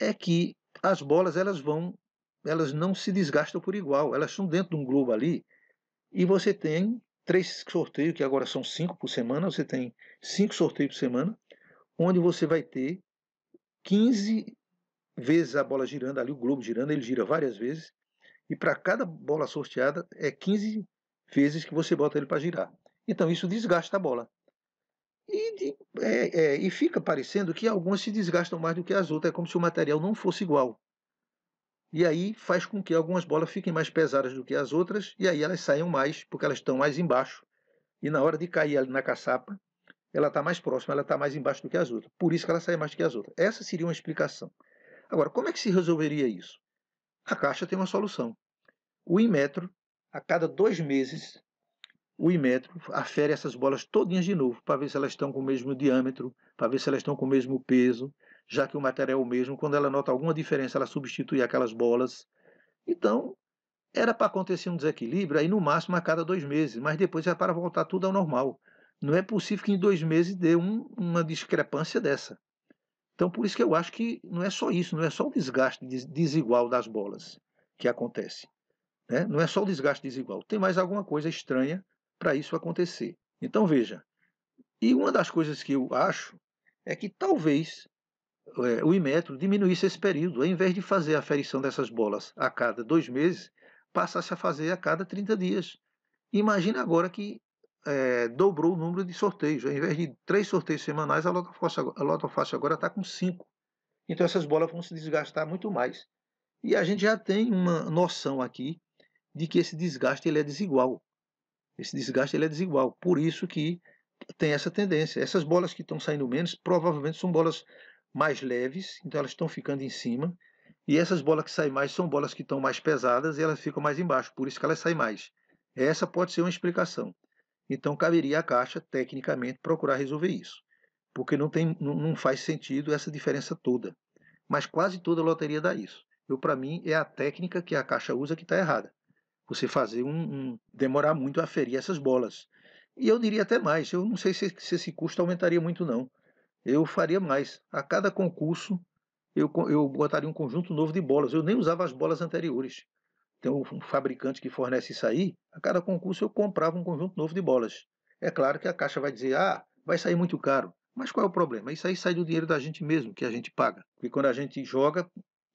é que as bolas elas vão, elas não se desgastam por igual, elas estão dentro de um globo ali e você tem três sorteios que agora são cinco por semana, você tem cinco sorteios por semana, onde você vai ter 15 vezes a bola girando, ali o globo girando, ele gira várias vezes, e para cada bola sorteada é 15 vezes que você bota ele para girar. Então isso desgasta a bola. E, e, é, é, e, fica parecendo que algumas se desgastam mais do que as outras, é como se o material não fosse igual. E aí faz com que algumas bolas fiquem mais pesadas do que as outras, e aí elas saiam mais, porque elas estão mais embaixo. E na hora de cair ali na caçapa, ela está mais próxima, ela está mais embaixo do que as outras. Por isso que ela sai mais do que as outras. Essa seria uma explicação. Agora, como é que se resolveria isso? A Caixa tem uma solução. O Inmetro, a cada dois meses, o Inmetro afere essas bolas todinhas de novo para ver se elas estão com o mesmo diâmetro, para ver se elas estão com o mesmo peso, já que o material é o mesmo. Quando ela nota alguma diferença, ela substitui aquelas bolas. Então, era para acontecer um desequilíbrio aí no máximo a cada dois meses, mas depois é para voltar tudo ao normal. Não é possível que em dois meses dê um, uma discrepância dessa. Então, por isso que eu acho que não é só isso, não é só o desgaste desigual das bolas que acontece. Né? Não é só o desgaste desigual, tem mais alguma coisa estranha para isso acontecer. Então, veja, e uma das coisas que eu acho é que talvez é, o Imetro diminuísse esse período, ao invés de fazer a ferição dessas bolas a cada dois meses, passasse a fazer a cada 30 dias. Imagina agora que é, dobrou o número de sorteios. Ao invés de três sorteios semanais, a Loto Fácil agora, agora está com cinco. Então essas bolas vão se desgastar muito mais. E a gente já tem uma noção aqui de que esse desgaste ele é desigual. Esse desgaste ele é desigual. Por isso que tem essa tendência. Essas bolas que estão saindo menos provavelmente são bolas mais leves, então elas estão ficando em cima. E essas bolas que saem mais são bolas que estão mais pesadas e elas ficam mais embaixo, por isso que elas saem mais. Essa pode ser uma explicação. Então, caberia à Caixa, tecnicamente, procurar resolver isso, porque não, tem, não, não faz sentido essa diferença toda. Mas quase toda loteria dá isso. Eu, para mim, é a técnica que a Caixa usa que está errada. Você fazer um, um, demorar muito a ferir essas bolas. E eu diria até mais, eu não sei se, se esse custo aumentaria muito, não. Eu faria mais. A cada concurso, eu, eu botaria um conjunto novo de bolas. Eu nem usava as bolas anteriores tem um fabricante que fornece isso aí, a cada concurso eu comprava um conjunto novo de bolas. É claro que a caixa vai dizer, ah, vai sair muito caro. Mas qual é o problema? Isso aí sai do dinheiro da gente mesmo, que a gente paga. Porque quando a gente joga,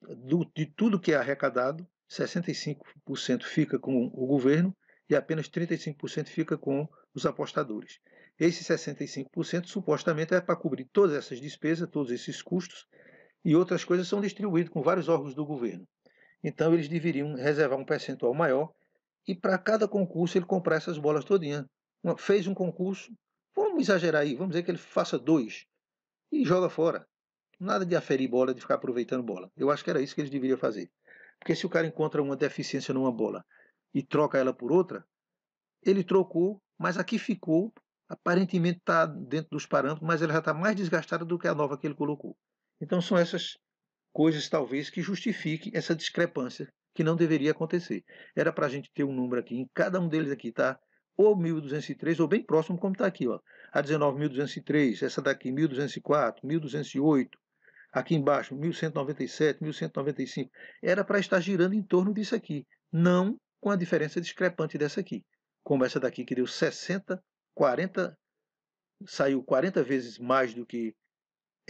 do, de tudo que é arrecadado, 65% fica com o governo e apenas 35% fica com os apostadores. Esse 65% supostamente é para cobrir todas essas despesas, todos esses custos, e outras coisas são distribuídas com vários órgãos do governo. Então eles deveriam reservar um percentual maior e para cada concurso ele comprar essas bolas todinha. Fez um concurso, vamos exagerar aí, vamos dizer que ele faça dois e joga fora. Nada de aferir bola, de ficar aproveitando bola. Eu acho que era isso que eles deveriam fazer. Porque se o cara encontra uma deficiência numa bola e troca ela por outra, ele trocou, mas aqui ficou, aparentemente está dentro dos parâmetros, mas ela já está mais desgastada do que a nova que ele colocou. Então são essas coisas talvez que justifiquem essa discrepância que não deveria acontecer. Era para a gente ter um número aqui, em cada um deles aqui está ou 1.203, ou bem próximo como está aqui, ó, a 19.203, essa daqui 1.204, 1.208, aqui embaixo 1.197, 1.195, era para estar girando em torno disso aqui, não com a diferença discrepante dessa aqui, como essa daqui que deu 60, 40, saiu 40 vezes mais do que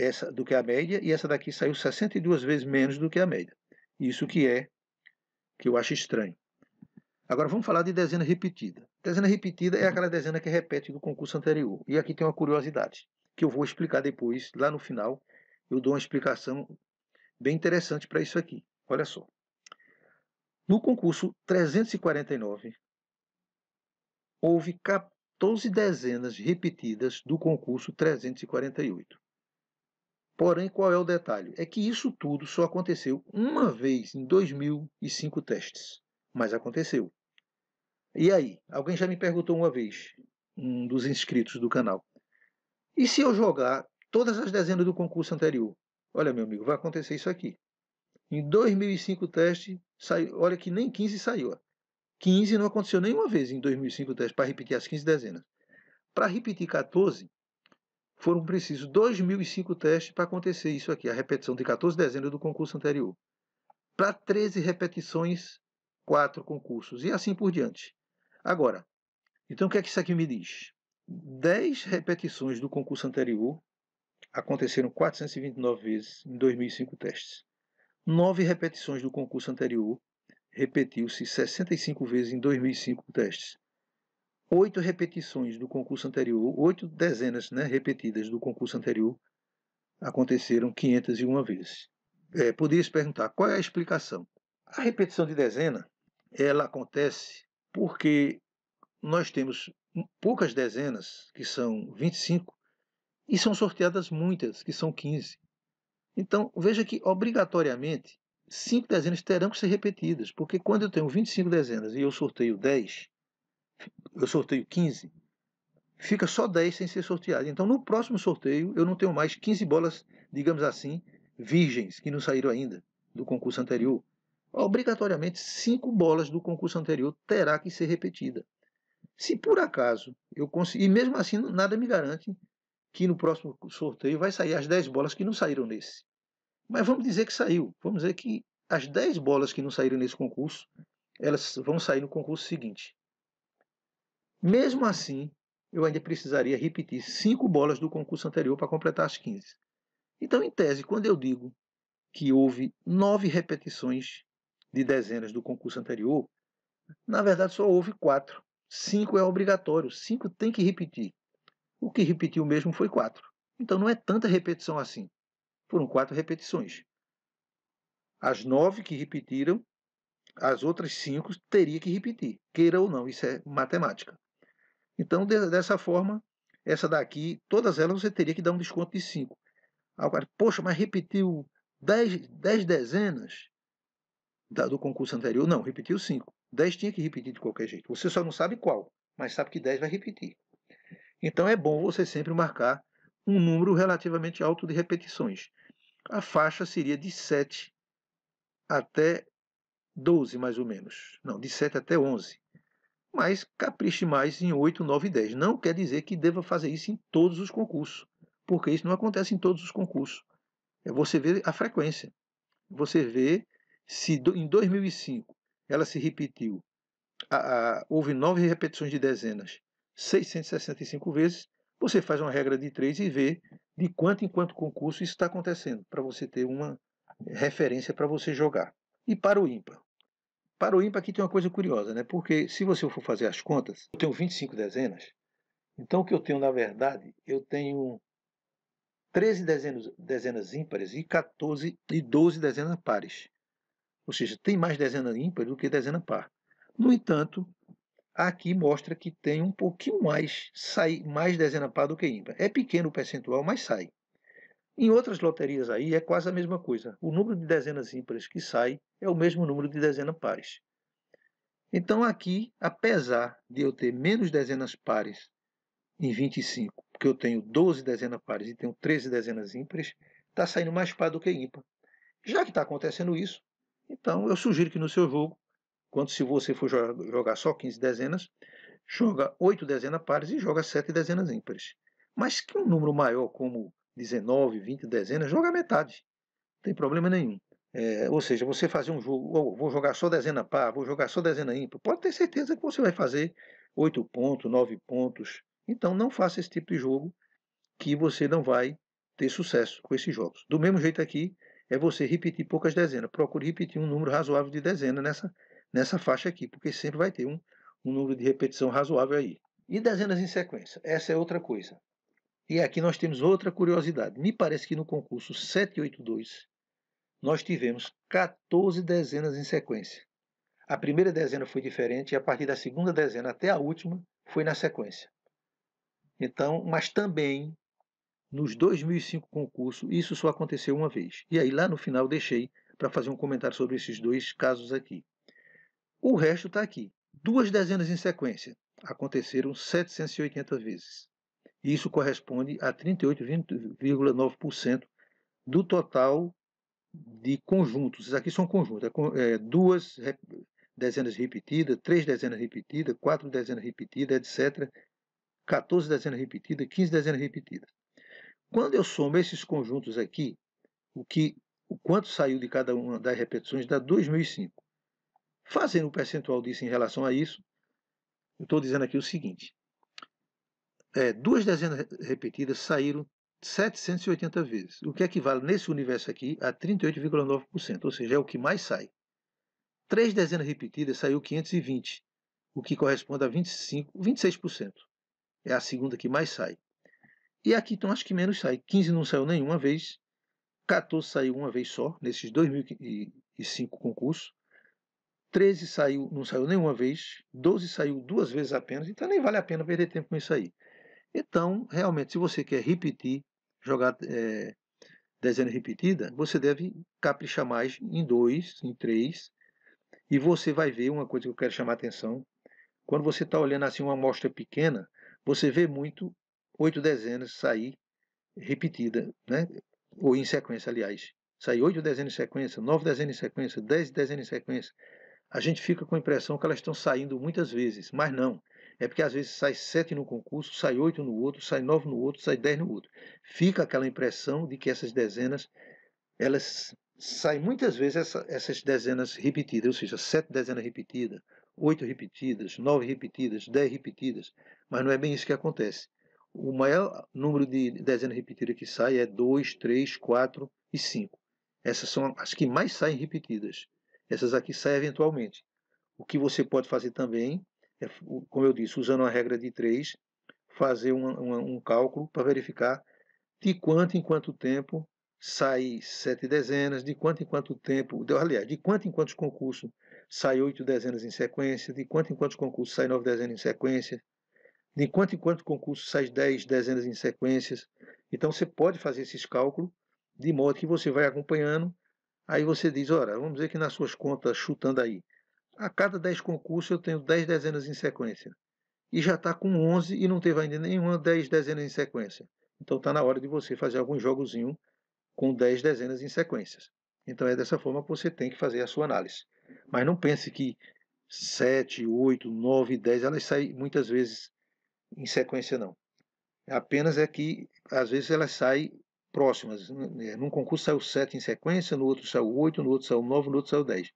essa do que a média e essa daqui saiu 62 vezes menos do que a média. Isso que é que eu acho estranho. Agora vamos falar de dezena repetida. Dezena repetida é aquela dezena que repete do concurso anterior. E aqui tem uma curiosidade que eu vou explicar depois, lá no final, eu dou uma explicação bem interessante para isso aqui. Olha só. No concurso 349 houve 14 dezenas repetidas do concurso 348. Porém, qual é o detalhe? É que isso tudo só aconteceu uma vez em 2005 testes, mas aconteceu. E aí? Alguém já me perguntou uma vez, um dos inscritos do canal, e se eu jogar todas as dezenas do concurso anterior? Olha, meu amigo, vai acontecer isso aqui. Em 2005 teste, saiu, olha que nem 15 saiu. 15 não aconteceu nenhuma vez em 2005 teste para repetir as 15 dezenas. Para repetir 14, foram precisos 2.005 testes para acontecer isso aqui, a repetição de 14 dezenas do concurso anterior. Para 13 repetições, 4 concursos, e assim por diante. Agora, então o que é que isso aqui me diz? 10 repetições do concurso anterior aconteceram 429 vezes em 2005 testes. 9 repetições do concurso anterior repetiu-se 65 vezes em 2005 testes oito repetições do concurso anterior, oito dezenas né, repetidas do concurso anterior, aconteceram 501 vezes. É, podia se perguntar qual é a explicação. A repetição de dezena ela acontece porque nós temos poucas dezenas, que são 25, e são sorteadas muitas, que são 15. Então, veja que, obrigatoriamente, cinco dezenas terão que ser repetidas, porque quando eu tenho 25 dezenas e eu sorteio 10, eu sorteio 15, fica só 10 sem ser sorteado. Então, no próximo sorteio, eu não tenho mais 15 bolas, digamos assim, virgens, que não saíram ainda do concurso anterior. Obrigatoriamente, 5 bolas do concurso anterior terá que ser repetida. Se por acaso eu conseguir, e mesmo assim nada me garante que no próximo sorteio vai sair as 10 bolas que não saíram nesse. Mas vamos dizer que saiu. Vamos dizer que as 10 bolas que não saíram nesse concurso, elas vão sair no concurso seguinte. Mesmo assim, eu ainda precisaria repetir cinco bolas do concurso anterior para completar as 15. Então, em tese, quando eu digo que houve nove repetições de dezenas do concurso anterior, na verdade só houve quatro. Cinco é obrigatório, cinco tem que repetir. O que repetiu mesmo foi quatro. Então não é tanta repetição assim. Foram quatro repetições. As nove que repetiram, as outras cinco teria que repetir, queira ou não, isso é matemática. Então, de, dessa forma, essa daqui, todas elas você teria que dar um desconto de 5. Agora, poxa, mas repetiu 10, 10 dezenas da, do concurso anterior? Não, repetiu 5. 10 tinha que repetir de qualquer jeito. Você só não sabe qual, mas sabe que 10 vai repetir. Então é bom você sempre marcar um número relativamente alto de repetições. A faixa seria de 7 até 12, mais ou menos. Não, de 7 até 11 mas capriche mais em 8, 9 e 10. Não quer dizer que deva fazer isso em todos os concursos, porque isso não acontece em todos os concursos. É você ver a frequência. Você vê se em 2005 ela se repetiu, a, a, houve nove repetições de dezenas, 665 vezes, você faz uma regra de três e vê de quanto em quanto concurso isso está acontecendo, para você ter uma referência para você jogar. E para o ímpar, para o ímpar aqui tem uma coisa curiosa, né? Porque se você for fazer as contas, eu tenho 25 dezenas, então o que eu tenho, na verdade, eu tenho 13 dezenas, dezenas ímpares e 14 e 12 dezenas pares. Ou seja, tem mais dezena ímpar do que dezena par. No entanto, aqui mostra que tem um pouquinho mais, sai mais dezena par do que ímpar. É pequeno o percentual, mas sai. Em outras loterias aí é quase a mesma coisa. O número de dezenas ímpares que sai é o mesmo número de dezenas pares. Então aqui, apesar de eu ter menos dezenas pares em 25, porque eu tenho 12 dezenas pares e tenho 13 dezenas ímpares, está saindo mais par do que ímpar. Já que está acontecendo isso, então eu sugiro que no seu jogo, quando se você for jogar só 15 dezenas, joga 8 dezenas pares e joga 7 dezenas ímpares. Mas que um número maior como 19, 20 dezenas, joga metade. Não tem problema nenhum. É, ou seja, você fazer um jogo, vou jogar só dezena par, vou jogar só dezena ímpar, pode ter certeza que você vai fazer 8 pontos, 9 pontos. Então não faça esse tipo de jogo que você não vai ter sucesso com esses jogos. Do mesmo jeito aqui, é você repetir poucas dezenas. Procure repetir um número razoável de dezenas nessa, nessa faixa aqui, porque sempre vai ter um, um número de repetição razoável aí. E dezenas em sequência, essa é outra coisa. E aqui nós temos outra curiosidade. Me parece que no concurso 782 nós tivemos 14 dezenas em sequência. A primeira dezena foi diferente e a partir da segunda dezena até a última foi na sequência. Então, mas também nos 2005 concurso, isso só aconteceu uma vez. E aí lá no final deixei para fazer um comentário sobre esses dois casos aqui. O resto está aqui. Duas dezenas em sequência aconteceram 780 vezes. Isso corresponde a 38,9% do total de conjuntos. Isso aqui são conjuntos. É, é duas dezenas repetidas, três dezenas repetidas, quatro dezenas repetidas, etc. 14 dezenas repetidas, 15 dezenas repetidas. Quando eu somo esses conjuntos aqui, o que o quanto saiu de cada uma das repetições dá 2005. Fazendo o percentual disso em relação a isso, eu estou dizendo aqui o seguinte: é, duas dezenas repetidas saíram 780 vezes, o que equivale nesse universo aqui a 38,9%, ou seja, é o que mais sai. Três dezenas repetidas saiu 520, o que corresponde a 25, 26%. É a segunda que mais sai. E aqui então acho que menos sai. 15 não saiu nenhuma vez, 14 saiu uma vez só, nesses 2005 concursos. 13 saiu, não saiu nenhuma vez, 12 saiu duas vezes apenas, então nem vale a pena perder tempo com isso aí. Então, realmente, se você quer repetir, jogar é, desenho repetida, você deve caprichar mais em dois, em três, e você vai ver uma coisa que eu quero chamar a atenção. Quando você está olhando assim uma amostra pequena, você vê muito oito dezenas sair repetida, né? ou em sequência, aliás. Sair oito dezenas em sequência, nove dezenas em sequência, dez dezenas em sequência. A gente fica com a impressão que elas estão saindo muitas vezes, mas não. É porque às vezes sai sete no concurso, sai oito no outro, sai nove no outro, sai dez no outro. Fica aquela impressão de que essas dezenas, elas saem muitas vezes essa, essas dezenas repetidas, ou seja, sete dezenas repetidas, oito repetidas, nove repetidas, dez repetidas, mas não é bem isso que acontece. O maior número de dezenas repetidas que sai é dois, três, quatro e cinco. Essas são as que mais saem repetidas. Essas aqui saem eventualmente. O que você pode fazer também é, como eu disse, usando a regra de três, fazer um, um, um cálculo para verificar de quanto em quanto tempo sai sete dezenas, de quanto em quanto tempo, aliás, de quanto em quantos concursos sai oito dezenas em sequência, de quanto em quantos concursos sai nove dezenas em sequência, de quanto em quanto concursos sai dez dezenas em sequências. Então você pode fazer esses cálculos de modo que você vai acompanhando. Aí você diz, ora, vamos dizer que nas suas contas chutando aí, a cada 10 concursos eu tenho 10 dezenas em sequência. E já está com 11 e não teve ainda nenhuma 10 dezenas em sequência. Então está na hora de você fazer algum jogozinho com 10 dezenas em sequências. Então é dessa forma que você tem que fazer a sua análise. Mas não pense que 7, 8, 9, 10, elas saem muitas vezes em sequência, não. Apenas é que, às vezes, elas saem próximas. Num é, concurso saiu 7 em sequência, no outro saiu 8, no outro saiu 9, no outro saiu 10.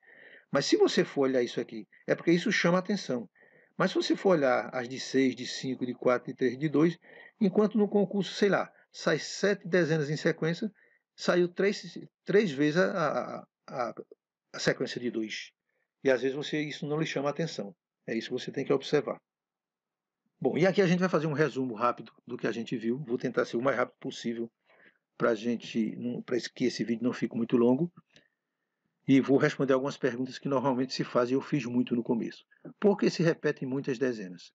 Mas se você for olhar isso aqui, é porque isso chama atenção. Mas se você for olhar as de 6, de 5, de 4, de 3, de 2, enquanto no concurso, sei lá, sai sete dezenas em sequência, saiu três, três vezes a, a, a, a sequência de 2. E às vezes você isso não lhe chama atenção. É isso que você tem que observar. Bom, e aqui a gente vai fazer um resumo rápido do que a gente viu. Vou tentar ser o mais rápido possível para gente, para que esse vídeo não fique muito longo e vou responder algumas perguntas que normalmente se fazem e eu fiz muito no começo. Por que se repetem muitas dezenas?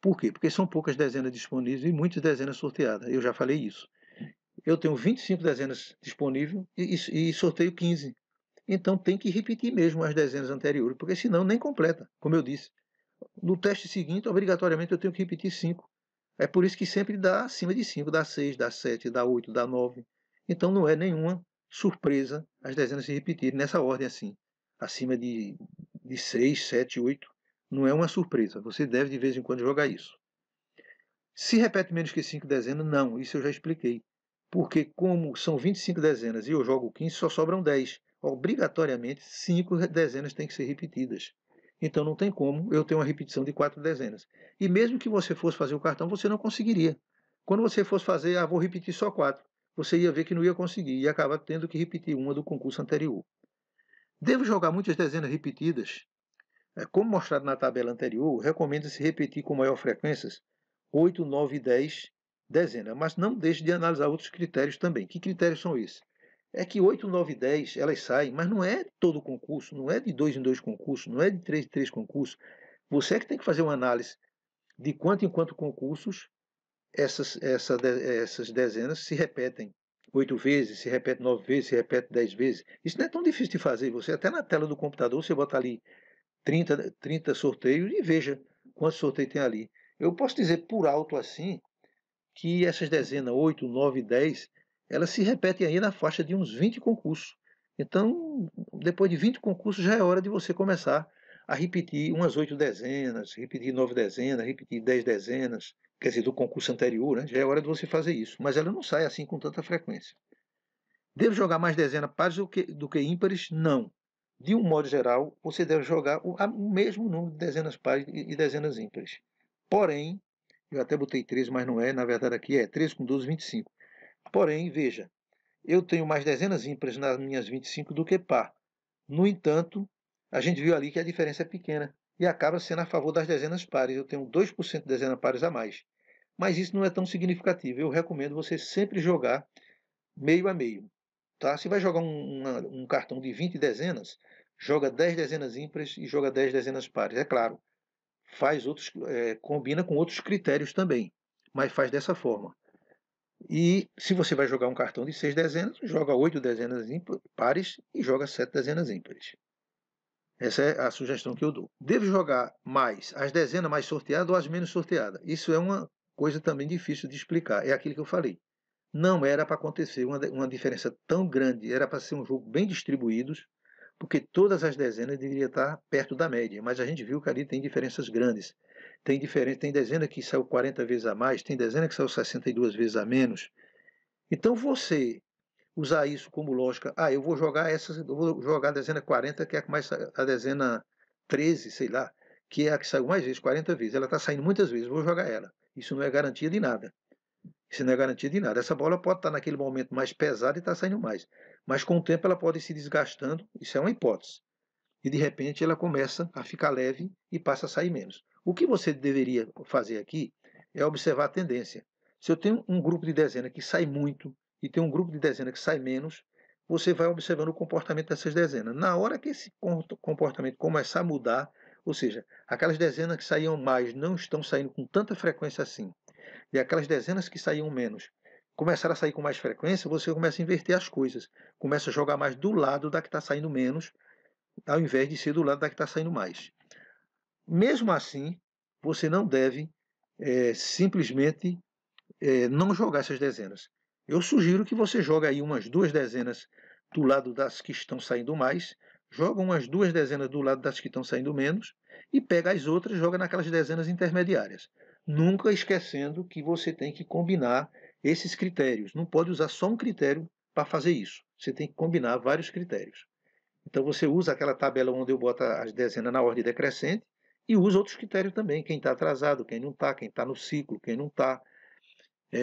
Por quê? Porque são poucas dezenas disponíveis e muitas dezenas sorteadas. Eu já falei isso. Eu tenho 25 dezenas disponíveis e, e, e sorteio 15. Então tem que repetir mesmo as dezenas anteriores, porque senão nem completa, como eu disse. No teste seguinte, obrigatoriamente, eu tenho que repetir 5. É por isso que sempre dá acima de 5, dá 6, dá 7, dá 8, dá 9. Então não é nenhuma surpresa as dezenas se repetirem nessa ordem assim, acima de, de 6, 7, 8. Não é uma surpresa. Você deve de vez em quando jogar isso. Se repete menos que 5 dezenas, não, isso eu já expliquei. Porque como são 25 dezenas e eu jogo 15, só sobram 10. Obrigatoriamente, 5 dezenas têm que ser repetidas. Então não tem como eu ter uma repetição de 4 dezenas. E mesmo que você fosse fazer o cartão, você não conseguiria. Quando você fosse fazer, ah, vou repetir só 4 você ia ver que não ia conseguir e acabar tendo que repetir uma do concurso anterior. Devo jogar muitas dezenas repetidas? É, como mostrado na tabela anterior, recomenda-se repetir com maior frequência 8, 9 e 10 dezenas, mas não deixe de analisar outros critérios também. Que critérios são esses? É que 8, 9 e 10 elas saem, mas não é todo concurso, não é de dois em dois concursos, não é de três em três concursos. Você é que tem que fazer uma análise de quanto em quanto concursos essas, essa, essas dezenas se repetem oito vezes, se repete nove vezes, se repete dez vezes. Isso não é tão difícil de fazer. Você até na tela do computador, você bota ali 30, 30 sorteios e veja quantos sorteios tem ali. Eu posso dizer por alto assim que essas dezenas, 8, 9, 10, elas se repetem aí na faixa de uns 20 concursos. Então, depois de 20 concursos, já é hora de você começar a repetir umas 8 dezenas, repetir 9 dezenas, repetir 10 dez dezenas, quer dizer, do concurso anterior, né? já é hora de você fazer isso. Mas ela não sai assim com tanta frequência. Devo jogar mais dezenas pares do que, do que ímpares? Não. De um modo geral, você deve jogar o, o mesmo número de dezenas pares e, e dezenas ímpares. Porém, eu até botei 13, mas não é, na verdade aqui é 13 com 12, 25. Porém, veja, eu tenho mais dezenas ímpares nas minhas 25 do que par. No entanto, a gente viu ali que a diferença é pequena e acaba sendo a favor das dezenas pares. Eu tenho 2% de dezenas pares a mais mas isso não é tão significativo. Eu recomendo você sempre jogar meio a meio. Tá? Se vai jogar um, um cartão de 20 dezenas, joga 10 dezenas ímpares e joga 10 dezenas pares. É claro, faz outros, é, combina com outros critérios também, mas faz dessa forma. E se você vai jogar um cartão de 6 dezenas, joga 8 dezenas ímpares, pares e joga 7 dezenas ímpares. Essa é a sugestão que eu dou. Devo jogar mais as dezenas mais sorteadas ou as menos sorteadas? Isso é uma coisa também difícil de explicar. É aquilo que eu falei. Não era para acontecer uma, uma diferença tão grande, era para ser um jogo bem distribuídos, porque todas as dezenas deveriam estar perto da média, mas a gente viu que ali tem diferenças grandes. Tem diferença, tem dezena que saiu 40 vezes a mais, tem dezena que saiu 62 vezes a menos. Então você usar isso como lógica, ah, eu vou jogar essas, eu vou jogar a dezena 40, que é mais a dezena 13, sei lá, que é a que saiu mais vezes, 40 vezes. Ela está saindo muitas vezes, vou jogar ela. Isso não é garantia de nada. Isso não é garantia de nada. Essa bola pode estar tá naquele momento mais pesada e está saindo mais. Mas com o tempo ela pode ir se desgastando, isso é uma hipótese. E de repente ela começa a ficar leve e passa a sair menos. O que você deveria fazer aqui é observar a tendência. Se eu tenho um grupo de dezena que sai muito e tem um grupo de dezena que sai menos, você vai observando o comportamento dessas dezenas. Na hora que esse comportamento começar a mudar, ou seja, aquelas dezenas que saíam mais não estão saindo com tanta frequência assim. E aquelas dezenas que saíam menos começaram a sair com mais frequência, você começa a inverter as coisas. Começa a jogar mais do lado da que está saindo menos, ao invés de ser do lado da que está saindo mais. Mesmo assim, você não deve é, simplesmente é, não jogar essas dezenas. Eu sugiro que você jogue aí umas duas dezenas do lado das que estão saindo mais, joga umas duas dezenas do lado das que estão saindo menos e pega as outras e joga naquelas dezenas intermediárias. Nunca esquecendo que você tem que combinar esses critérios. Não pode usar só um critério para fazer isso. Você tem que combinar vários critérios. Então você usa aquela tabela onde eu boto as dezenas na ordem decrescente e usa outros critérios também. Quem está atrasado, quem não está, quem está no ciclo, quem não está. É,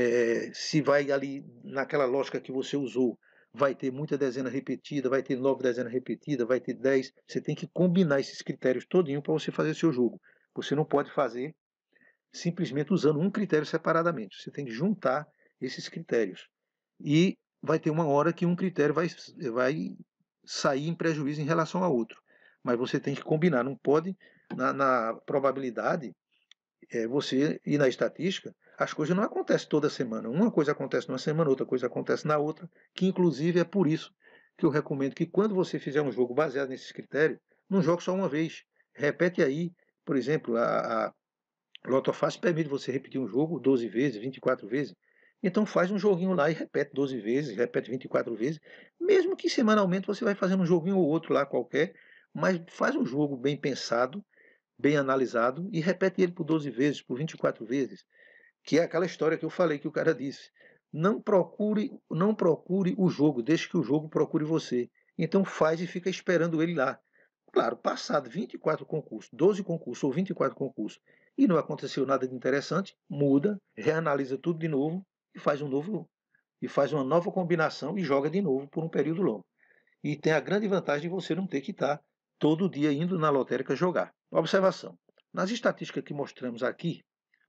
eh, se vai ali naquela lógica que você usou vai ter muita dezena repetida, vai ter nove dezenas repetidas, vai ter dez. Você tem que combinar esses critérios todinho para você fazer seu jogo. Você não pode fazer simplesmente usando um critério separadamente. Você tem que juntar esses critérios. E vai ter uma hora que um critério vai, vai sair em prejuízo em relação ao outro. Mas você tem que combinar. Não pode, na, na probabilidade, é, você e na estatística, as coisas não acontecem toda semana. Uma coisa acontece numa semana, outra coisa acontece na outra, que inclusive é por isso que eu recomendo que quando você fizer um jogo baseado nesses critérios, não jogue só uma vez. Repete aí, por exemplo, a, a Lotofácil permite você repetir um jogo 12 vezes, 24 vezes. Então faz um joguinho lá e repete 12 vezes, repete 24 vezes, mesmo que semanalmente você vai fazendo um joguinho ou outro lá qualquer, mas faz um jogo bem pensado, bem analisado e repete ele por 12 vezes, por 24 vezes que é aquela história que eu falei que o cara disse. Não procure, não procure o jogo, deixe que o jogo procure você. Então faz e fica esperando ele lá. Claro, passado 24 concursos, 12 concursos ou 24 concursos, e não aconteceu nada de interessante, muda, reanalisa tudo de novo e faz um novo e faz uma nova combinação e joga de novo por um período longo. E tem a grande vantagem de você não ter que estar todo dia indo na lotérica jogar. Observação. Nas estatísticas que mostramos aqui,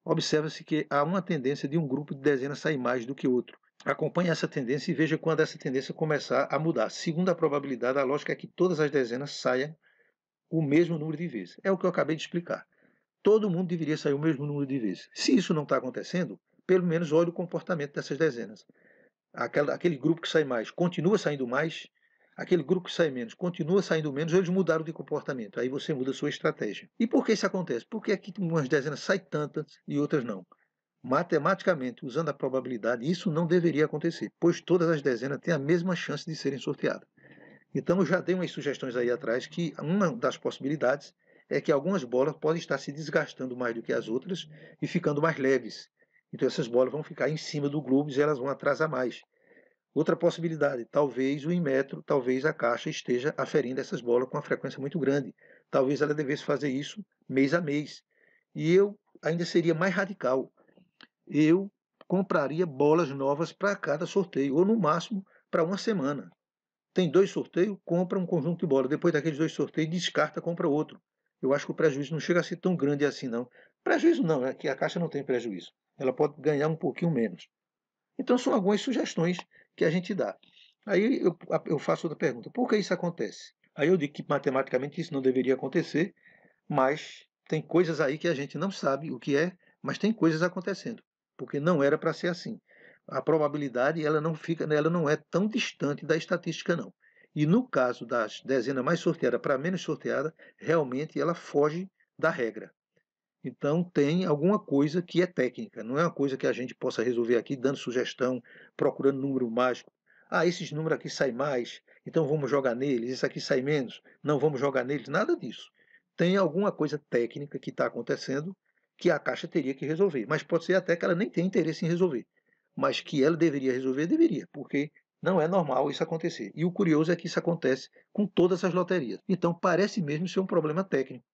observa-se que há uma tendência de um grupo de dezenas sair mais do que outro. Acompanhe essa tendência e veja quando essa tendência começar a mudar. Segundo a probabilidade, a lógica é que todas as dezenas saiam o mesmo número de vezes. É o que eu acabei de explicar. Todo mundo deveria sair o mesmo número de vezes. Se isso não está acontecendo, pelo menos olhe o comportamento dessas dezenas. Aquela, aquele grupo que sai mais continua saindo mais, aquele grupo que sai menos continua saindo menos, ou eles mudaram de comportamento. Aí você muda a sua estratégia. E por que isso acontece? Por que aqui umas dezenas sai tantas e outras não? Matematicamente, usando a probabilidade, isso não deveria acontecer, pois todas as dezenas têm a mesma chance de serem sorteadas. Então, eu já dei umas sugestões aí atrás que uma das possibilidades é que algumas bolas podem estar se desgastando mais do que as outras e ficando mais leves. Então, essas bolas vão ficar em cima do globo e elas vão atrasar mais. Outra possibilidade, talvez o Inmetro, talvez a Caixa esteja aferindo essas bolas com uma frequência muito grande. Talvez ela devesse fazer isso mês a mês. E eu ainda seria mais radical. Eu compraria bolas novas para cada sorteio, ou no máximo para uma semana. Tem dois sorteios, compra um conjunto de bolas. Depois daqueles dois sorteios, descarta, compra outro. Eu acho que o prejuízo não chega a ser tão grande assim, não. Prejuízo não, é que a Caixa não tem prejuízo. Ela pode ganhar um pouquinho menos. Então, são algumas sugestões que a gente dá. Aí eu, eu faço outra pergunta: por que isso acontece? Aí eu digo que matematicamente isso não deveria acontecer, mas tem coisas aí que a gente não sabe o que é, mas tem coisas acontecendo, porque não era para ser assim. A probabilidade ela não fica, ela não é tão distante da estatística não. E no caso das dezenas mais sorteada para menos sorteada, realmente ela foge da regra. Então, tem alguma coisa que é técnica, não é uma coisa que a gente possa resolver aqui dando sugestão, procurando número mágico. Ah, esses números aqui saem mais, então vamos jogar neles, Esse aqui sai menos, não vamos jogar neles, nada disso. Tem alguma coisa técnica que está acontecendo que a Caixa teria que resolver, mas pode ser até que ela nem tenha interesse em resolver, mas que ela deveria resolver, deveria, porque não é normal isso acontecer. E o curioso é que isso acontece com todas as loterias. Então, parece mesmo ser um problema técnico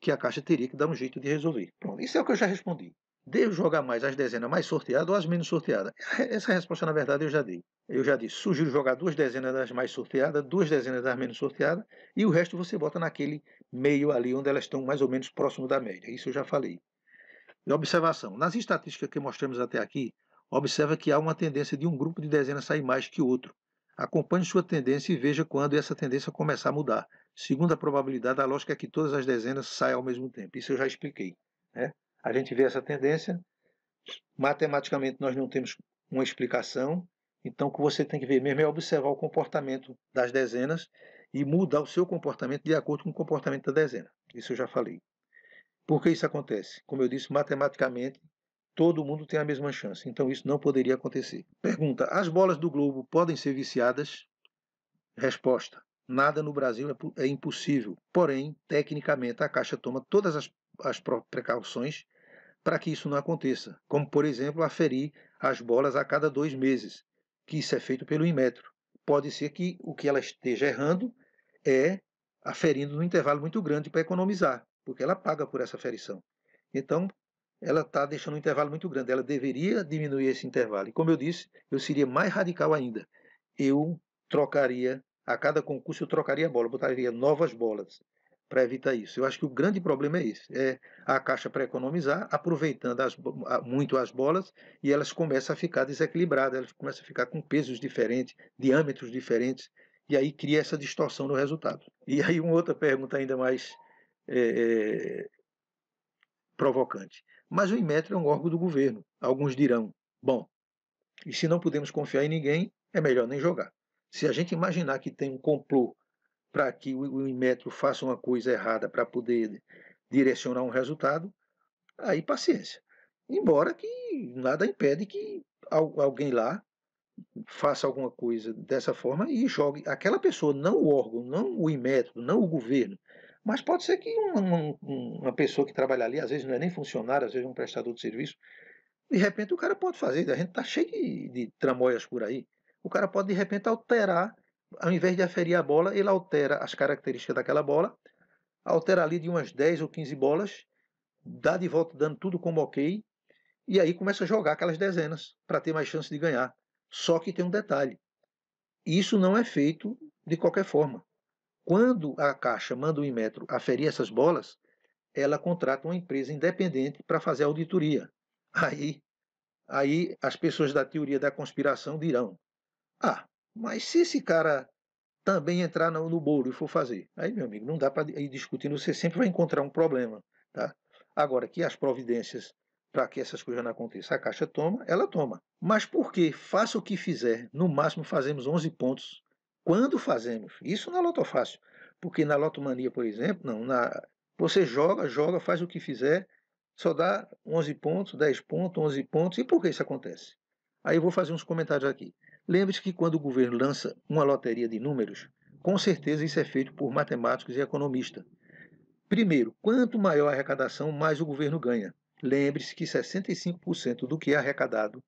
que a Caixa teria que dar um jeito de resolver. Bom, isso é o que eu já respondi. Devo jogar mais as dezenas mais sorteadas ou as menos sorteadas? Essa resposta, na verdade, eu já dei. Eu já disse, sugiro jogar duas dezenas das mais sorteadas, duas dezenas das menos sorteadas, e o resto você bota naquele meio ali onde elas estão mais ou menos próximo da média. Isso eu já falei. E observação: nas estatísticas que mostramos até aqui, observa que há uma tendência de um grupo de dezenas sair mais que outro. Acompanhe sua tendência e veja quando essa tendência começar a mudar segundo a probabilidade, a lógica é que todas as dezenas saiam ao mesmo tempo. Isso eu já expliquei. Né? A gente vê essa tendência. Matematicamente, nós não temos uma explicação. Então, o que você tem que ver mesmo é observar o comportamento das dezenas e mudar o seu comportamento de acordo com o comportamento da dezena. Isso eu já falei. Por que isso acontece? Como eu disse, matematicamente, todo mundo tem a mesma chance. Então, isso não poderia acontecer. Pergunta: as bolas do globo podem ser viciadas? Resposta: Nada no Brasil é, é impossível. Porém, tecnicamente, a Caixa toma todas as, as precauções para que isso não aconteça, como, por exemplo, aferir as bolas a cada dois meses, que isso é feito pelo Inmetro. Pode ser que o que ela esteja errando é aferindo num intervalo muito grande para economizar, porque ela paga por essa aferição. Então, ela está deixando um intervalo muito grande. Ela deveria diminuir esse intervalo. E, como eu disse, eu seria mais radical ainda. Eu trocaria a cada concurso eu trocaria a bola, botaria novas bolas para evitar isso. Eu acho que o grande problema é esse, é a Caixa para economizar, aproveitando as, muito as bolas, e elas começam a ficar desequilibradas, elas começam a ficar com pesos diferentes, diâmetros diferentes, e aí cria essa distorção no resultado. E aí uma outra pergunta ainda mais é, é, provocante. Mas o Inmetro é um órgão do governo. Alguns dirão, bom, e se não podemos confiar em ninguém, é melhor nem jogar. Se a gente imaginar que tem um complô para que o imetro faça uma coisa errada para poder direcionar um resultado, aí paciência. Embora que nada impede que alguém lá faça alguma coisa dessa forma e jogue aquela pessoa, não o órgão, não o imetro, não o governo, mas pode ser que uma, uma, pessoa que trabalha ali, às vezes não é nem funcionário, às vezes é um prestador de serviço, de repente o cara pode fazer. A gente está cheio de, de tramóias por aí o cara pode de repente alterar, ao invés de aferir a bola, ele altera as características daquela bola, altera ali de umas 10 ou 15 bolas, dá de volta dando tudo como ok, e aí começa a jogar aquelas dezenas para ter mais chance de ganhar. Só que tem um detalhe: isso não é feito de qualquer forma. Quando a Caixa manda o Inmetro aferir essas bolas, ela contrata uma empresa independente para fazer a auditoria. Aí, aí as pessoas da teoria da conspiração dirão: ah, mas se esse cara também entrar no, no bolo e for fazer, aí, meu amigo, não dá para ir discutindo, você sempre vai encontrar um problema. Tá? Agora, que as providências para que essas coisas não aconteçam, a Caixa toma, ela toma. Mas por que? Faça o que fizer, no máximo fazemos 11 pontos. Quando fazemos? Isso na Loto Fácil. Porque na Lotomania, por exemplo, não, na, você joga, joga, faz o que fizer, só dá 11 pontos, 10 pontos, 11 pontos. E por que isso acontece? Aí eu vou fazer uns comentários aqui. Lembre-se que quando o governo lança uma loteria de números, com certeza isso é feito por matemáticos e economistas. Primeiro, quanto maior a arrecadação, mais o governo ganha. Lembre-se que 65% do que é arrecadado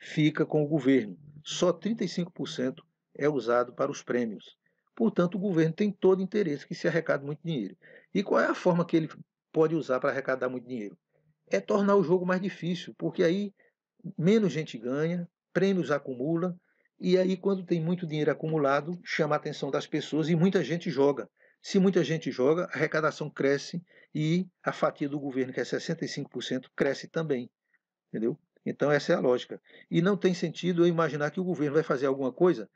fica com o governo. Só 35% é usado para os prêmios. Portanto, o governo tem todo interesse que se arrecade muito dinheiro. E qual é a forma que ele pode usar para arrecadar muito dinheiro? É tornar o jogo mais difícil, porque aí menos gente ganha, prêmios acumula, e aí, quando tem muito dinheiro acumulado, chama a atenção das pessoas e muita gente joga. Se muita gente joga, a arrecadação cresce e a fatia do governo, que é 65%, cresce também. Entendeu? Então, essa é a lógica. E não tem sentido eu imaginar que o governo vai fazer alguma coisa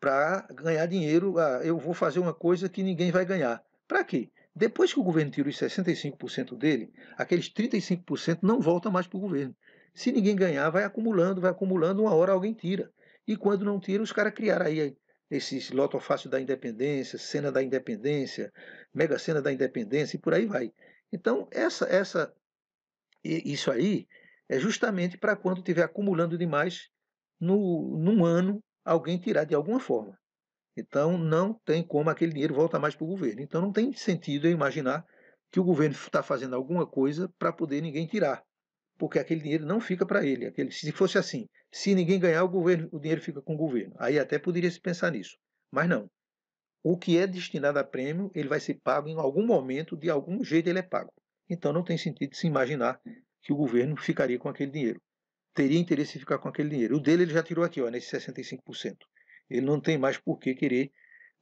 para ganhar dinheiro. Ah, eu vou fazer uma coisa que ninguém vai ganhar. Para quê? Depois que o governo tira os 65% dele, aqueles 35% não voltam mais para o governo. Se ninguém ganhar, vai acumulando, vai acumulando, uma hora alguém tira. E quando não tira, os caras criaram aí esses lotofácio da independência, cena da independência, mega cena da independência e por aí vai. Então, essa, essa isso aí é justamente para quando estiver acumulando demais no, num ano alguém tirar de alguma forma. Então, não tem como aquele dinheiro voltar mais para o governo. Então, não tem sentido eu imaginar que o governo está fazendo alguma coisa para poder ninguém tirar, porque aquele dinheiro não fica para ele. Aquele, se fosse assim, se ninguém ganhar, o, governo, o dinheiro fica com o governo. Aí até poderia se pensar nisso. Mas não. O que é destinado a prêmio, ele vai ser pago em algum momento, de algum jeito ele é pago. Então não tem sentido se imaginar que o governo ficaria com aquele dinheiro. Teria interesse em ficar com aquele dinheiro. O dele ele já tirou aqui, ó, nesses 65%. Ele não tem mais por que querer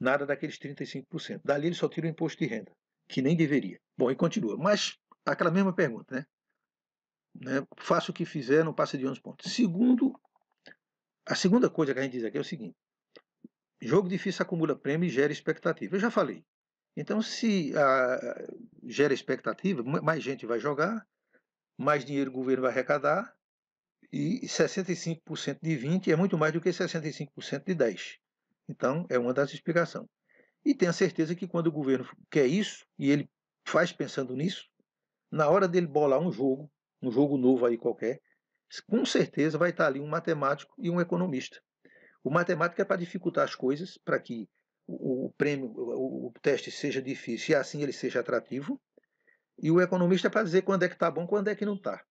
nada daqueles 35%. Dali ele só tira o imposto de renda, que nem deveria. Bom, e continua. Mas aquela mesma pergunta, né? né? Faça o que fizer, não passa de 11 pontos. Segundo a segunda coisa que a gente diz aqui é o seguinte: jogo difícil acumula prêmio e gera expectativa. Eu já falei. Então, se a, ah, gera expectativa, mais gente vai jogar, mais dinheiro o governo vai arrecadar, e 65% de 20 é muito mais do que 65% de 10. Então, é uma das explicações. E tenho certeza que quando o governo quer isso, e ele faz pensando nisso, na hora dele bolar um jogo, um jogo novo aí qualquer, com certeza vai estar ali um matemático e um economista. O matemático é para dificultar as coisas, para que o prêmio, o teste seja difícil e assim ele seja atrativo. E o economista é para dizer quando é que está bom, quando é que não está.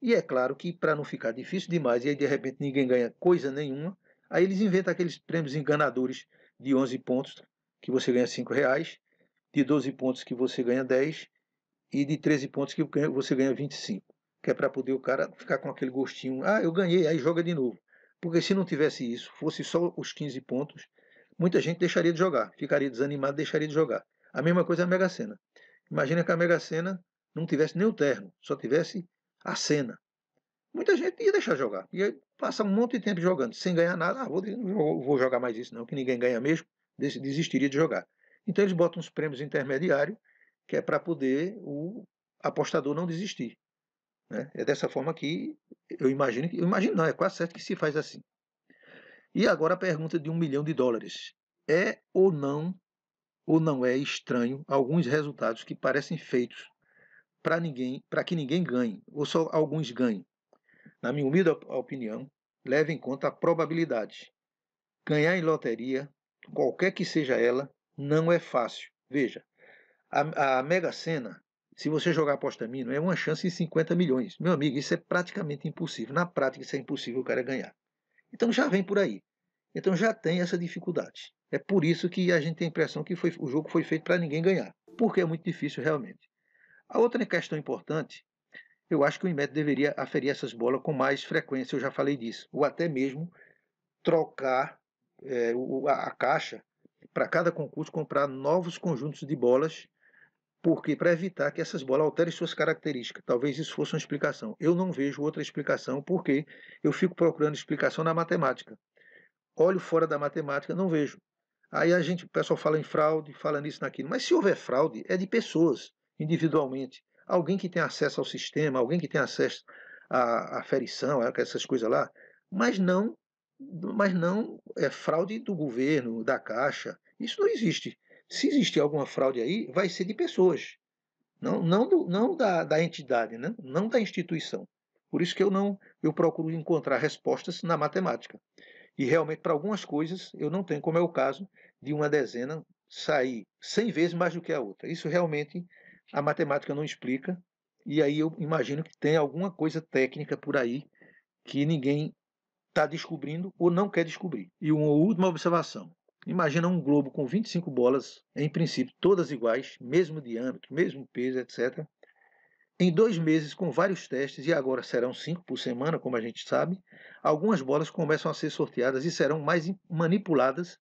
E é claro que para não ficar difícil demais e aí de repente ninguém ganha coisa nenhuma, aí eles inventam aqueles prêmios enganadores de 11 pontos que você ganha 5 reais, de 12 pontos que você ganha 10 e de 13 pontos que você ganha 25 que é para poder o cara ficar com aquele gostinho, ah, eu ganhei, aí joga de novo. Porque se não tivesse isso, fosse só os 15 pontos, muita gente deixaria de jogar, ficaria desanimado, deixaria de jogar. A mesma coisa na Mega Sena. Imagina que a Mega Sena não tivesse nem o terno, só tivesse a cena. Muita gente ia deixar de jogar, ia passar um monte de tempo jogando, sem ganhar nada. Ah, vou, vou jogar mais isso, não, que ninguém ganha mesmo, desistiria de jogar. Então eles botam uns prêmios intermediários, que é para poder o apostador não desistir. Né? É dessa forma que eu imagino, que, eu imagino não, é quase certo que se faz assim. E agora a pergunta de um milhão de dólares. É ou não, ou não é estranho alguns resultados que parecem feitos para ninguém, para que ninguém ganhe, ou só alguns ganhem? Na minha humilde opinião, leve em conta a probabilidade. Ganhar em loteria, qualquer que seja ela, não é fácil. Veja, a, a Mega Sena se você jogar apostamino, é uma chance em 50 milhões. Meu amigo, isso é praticamente impossível. Na prática, isso é impossível o cara ganhar. Então já vem por aí. Então já tem essa dificuldade. É por isso que a gente tem a impressão que foi, o jogo foi feito para ninguém ganhar, porque é muito difícil realmente. A outra questão importante, eu acho que o Imet deveria aferir essas bolas com mais frequência, eu já falei disso, ou até mesmo trocar é, a, a caixa para cada concurso, comprar novos conjuntos de bolas porque para evitar que essas bolas alterem suas características. Talvez isso fosse uma explicação. Eu não vejo outra explicação porque eu fico procurando explicação na matemática. Olho fora da matemática, não vejo. Aí a gente, o pessoal fala em fraude, fala nisso, naquilo. Mas se houver fraude, é de pessoas, individualmente. Alguém que tem acesso ao sistema, alguém que tem acesso à, à ferição, a essas coisas lá, mas não, mas não é fraude do governo, da Caixa. Isso não existe se existir alguma fraude aí, vai ser de pessoas, não, não, do, não da, da entidade, né? não da instituição. Por isso que eu não eu procuro encontrar respostas na matemática. E realmente, para algumas coisas, eu não tenho, como é o caso de uma dezena sair 100 vezes mais do que a outra. Isso realmente a matemática não explica, e aí eu imagino que tem alguma coisa técnica por aí que ninguém está descobrindo ou não quer descobrir. E uma última observação: Imagina um globo com 25 bolas, em princípio todas iguais, mesmo diâmetro, mesmo peso, etc. Em dois meses, com vários testes, e agora serão cinco por semana, como a gente sabe, algumas bolas começam a ser sorteadas e serão mais manipuladas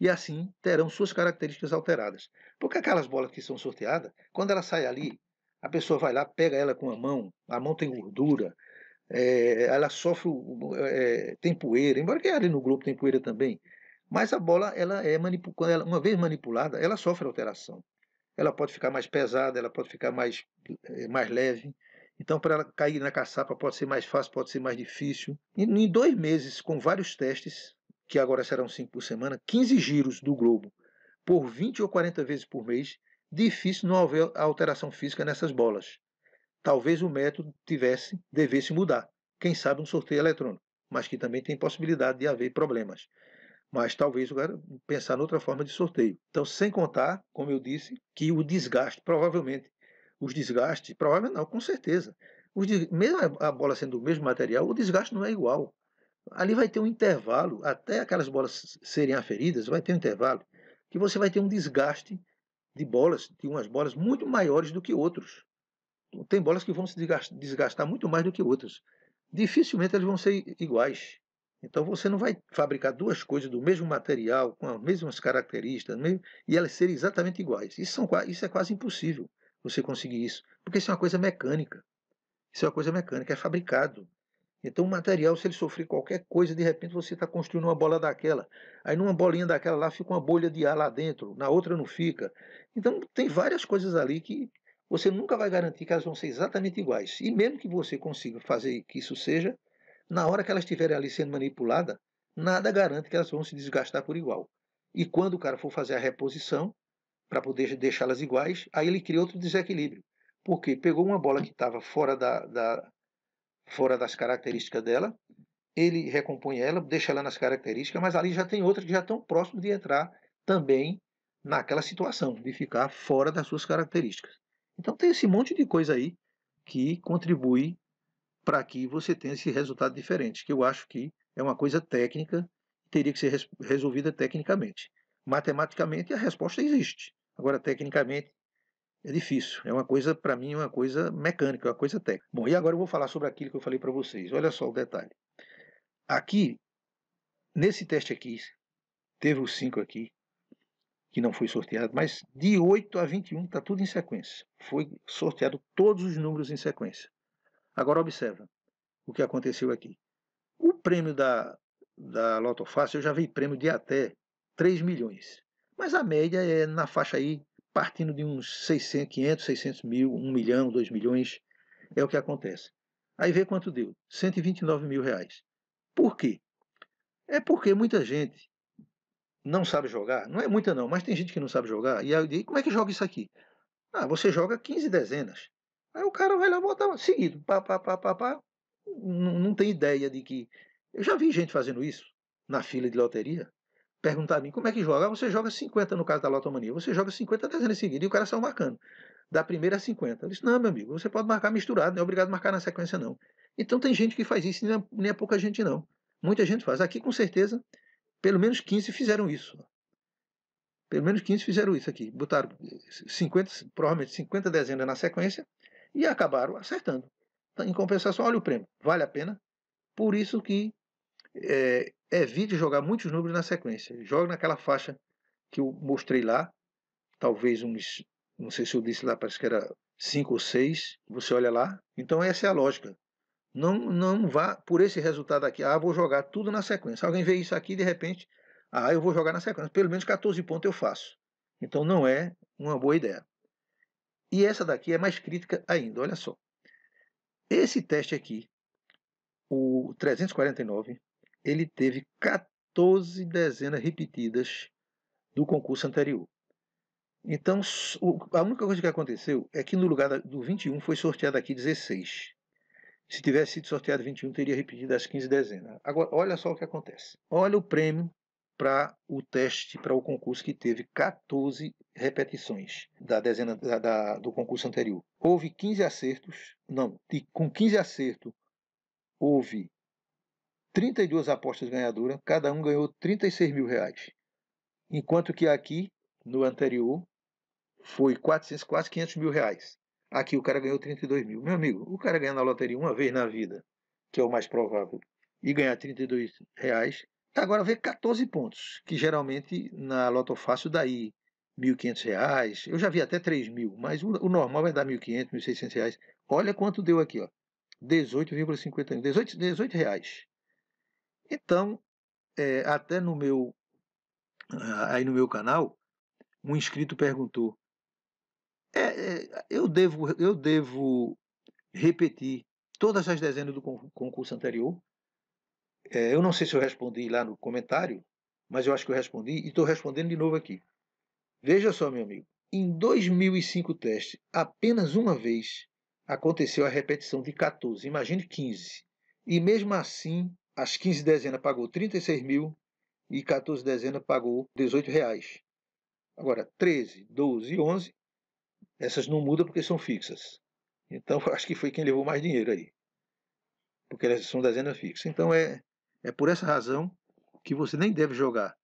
e assim terão suas características alteradas. Porque aquelas bolas que são sorteadas, quando ela sai ali, a pessoa vai lá, pega ela com a mão, a mão tem gordura, é, ela sofre, é, tem poeira, embora que ali no globo tem poeira também, mas a bola, ela é ela, uma vez manipulada, ela sofre alteração. Ela pode ficar mais pesada, ela pode ficar mais, eh, mais leve. Então, para ela cair na caçapa, pode ser mais fácil, pode ser mais difícil. E, em dois meses, com vários testes, que agora serão cinco por semana, 15 giros do globo por 20 ou 40 vezes por mês, difícil não haver alteração física nessas bolas. Talvez o método tivesse, devesse mudar. Quem sabe um sorteio eletrônico, mas que também tem possibilidade de haver problemas mas talvez pensar noutra forma de sorteio. Então, sem contar, como eu disse, que o desgaste, provavelmente, os desgastes, provavelmente não, com certeza, os, mesmo a bola sendo do mesmo material, o desgaste não é igual. Ali vai ter um intervalo, até aquelas bolas serem aferidas, vai ter um intervalo, que você vai ter um desgaste de bolas, de umas bolas muito maiores do que outros. Tem bolas que vão se desgastar muito mais do que outras. Dificilmente elas vão ser iguais. Então você não vai fabricar duas coisas do mesmo material, com as mesmas características, mesmo, e elas serem exatamente iguais. Isso, são, isso, é quase impossível você conseguir isso, porque isso é uma coisa mecânica. Isso é uma coisa mecânica, é fabricado. Então o material, se ele sofrer qualquer coisa, de repente você está construindo uma bola daquela. Aí numa bolinha daquela lá fica uma bolha de ar lá dentro, na outra não fica. Então tem várias coisas ali que você nunca vai garantir que elas vão ser exatamente iguais. E mesmo que você consiga fazer que isso seja, na hora que elas estiverem ali sendo manipuladas, nada garante que elas vão se desgastar por igual. E quando o cara for fazer a reposição, para poder deixá-las iguais, aí ele cria outro desequilíbrio. Porque pegou uma bola que estava fora, da, da, fora das características dela, ele recompõe ela, deixa ela nas características, mas ali já tem outras que já estão próximas de entrar também naquela situação, de ficar fora das suas características. Então tem esse monte de coisa aí que contribui para que você tenha esse resultado diferente, que eu acho que é uma coisa técnica, teria que ser res resolvida tecnicamente. Matematicamente, a resposta existe. Agora, tecnicamente, é difícil. É uma coisa, para mim, uma coisa mecânica, uma coisa técnica. Bom, e agora eu vou falar sobre aquilo que eu falei para vocês. Olha só o detalhe. Aqui, nesse teste aqui, teve os 5 aqui, que não foi sorteado, mas de 8 a 21 está tudo em sequência. Foi sorteado todos os números em sequência. Agora observa o que aconteceu aqui. O prêmio da, da Loto Fácil, eu já vi prêmio de até 3 milhões. Mas a média é na faixa aí, partindo de uns 600, 500, 600 mil, 1 milhão, 2 milhões, é o que acontece. Aí vê quanto deu, 129 mil reais. Por quê? É porque muita gente não sabe jogar, não é muita não, mas tem gente que não sabe jogar, e aí como é que joga isso aqui? Ah, você joga 15 dezenas. Aí o cara vai lá botar seguido, pá, pá, pá, pá, pá. Não, não tem ideia de que. Eu já vi gente fazendo isso na fila de loteria. Perguntar a mim como é que joga. Ah, você joga 50 no caso da lotomania. Você joga 50 dezenas seguidas e o cara saiu marcando. Da primeira a 50. Eu disse: não, meu amigo, você pode marcar misturado, não é obrigado a marcar na sequência, não. Então tem gente que faz isso, nem é, nem é pouca gente, não. Muita gente faz. Aqui, com certeza, pelo menos 15 fizeram isso. Pelo menos 15 fizeram isso aqui. Botaram 50, provavelmente 50 dezenas na sequência e acabaram acertando. Em compensação, olha o prêmio, vale a pena. Por isso que é, evite jogar muitos números na sequência. Jogue naquela faixa que eu mostrei lá, talvez uns, não sei se eu disse lá, parece que era 5 ou 6, você olha lá. Então essa é a lógica. Não, não vá por esse resultado aqui, ah, vou jogar tudo na sequência. Alguém vê isso aqui de repente, ah, eu vou jogar na sequência. Pelo menos 14 pontos eu faço. Então não é uma boa ideia. E essa daqui é mais crítica ainda, olha só. Esse teste aqui, o 349, ele teve 14 dezenas repetidas do concurso anterior. Então, a única coisa que aconteceu é que no lugar do 21 foi sorteado aqui 16. Se tivesse sido sorteado 21, teria repetido as 15 dezenas. Agora, olha só o que acontece. Olha o prêmio para o teste, para o concurso que teve 14 repetições da dezena da, da, do concurso anterior. Houve 15 acertos, não, de, com 15 acertos houve 32 apostas ganhadoras, cada um ganhou 36 mil reais. Enquanto que aqui, no anterior, foi 400, quase 500 mil reais. Aqui o cara ganhou 32 mil. Meu amigo, o cara ganha na loteria uma vez na vida, que é o mais provável, e ganhar 32 reais, Agora vê 14 pontos, que geralmente na Loto Fácil dá aí R$ 1.500. Eu já vi até R$ mil, mas o, normal vai dar R$ 1.500, R$ 1.600. Olha quanto deu aqui, ó. 18,51, 18, 18 reais. Então, é, até no meu ah, aí no meu canal, um inscrito perguntou: é, é, eu devo eu devo repetir todas as dezenas do concurso anterior? É, eu não sei se eu respondi lá no comentário, mas eu acho que eu respondi e estou respondendo de novo aqui. Veja só, meu amigo. Em 2005 teste, apenas uma vez aconteceu a repetição de 14, imagine 15. E mesmo assim, as 15 dezenas pagou 36 mil e 14 dezenas pagou 18 reais. Agora, 13, 12 e 11, essas não mudam porque são fixas. Então, acho que foi quem levou mais dinheiro aí. Porque elas são dezenas fixas. Então, é é por essa razão que você nem deve jogar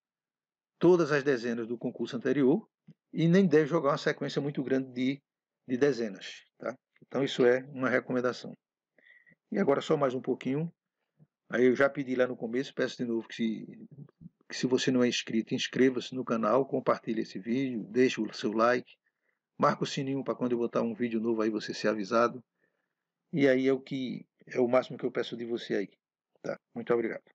todas as dezenas do concurso anterior e nem deve jogar uma sequência muito grande de, de dezenas. Tá? Então, isso é uma recomendação. E agora, só mais um pouquinho. Aí eu já pedi lá no começo, peço de novo que se, que se você não é inscrito, inscreva-se no canal, compartilhe esse vídeo, deixe o seu like, marque o sininho para quando eu botar um vídeo novo aí você ser avisado. E aí é o que é o máximo que eu peço de você aí. Tá, muito obrigado.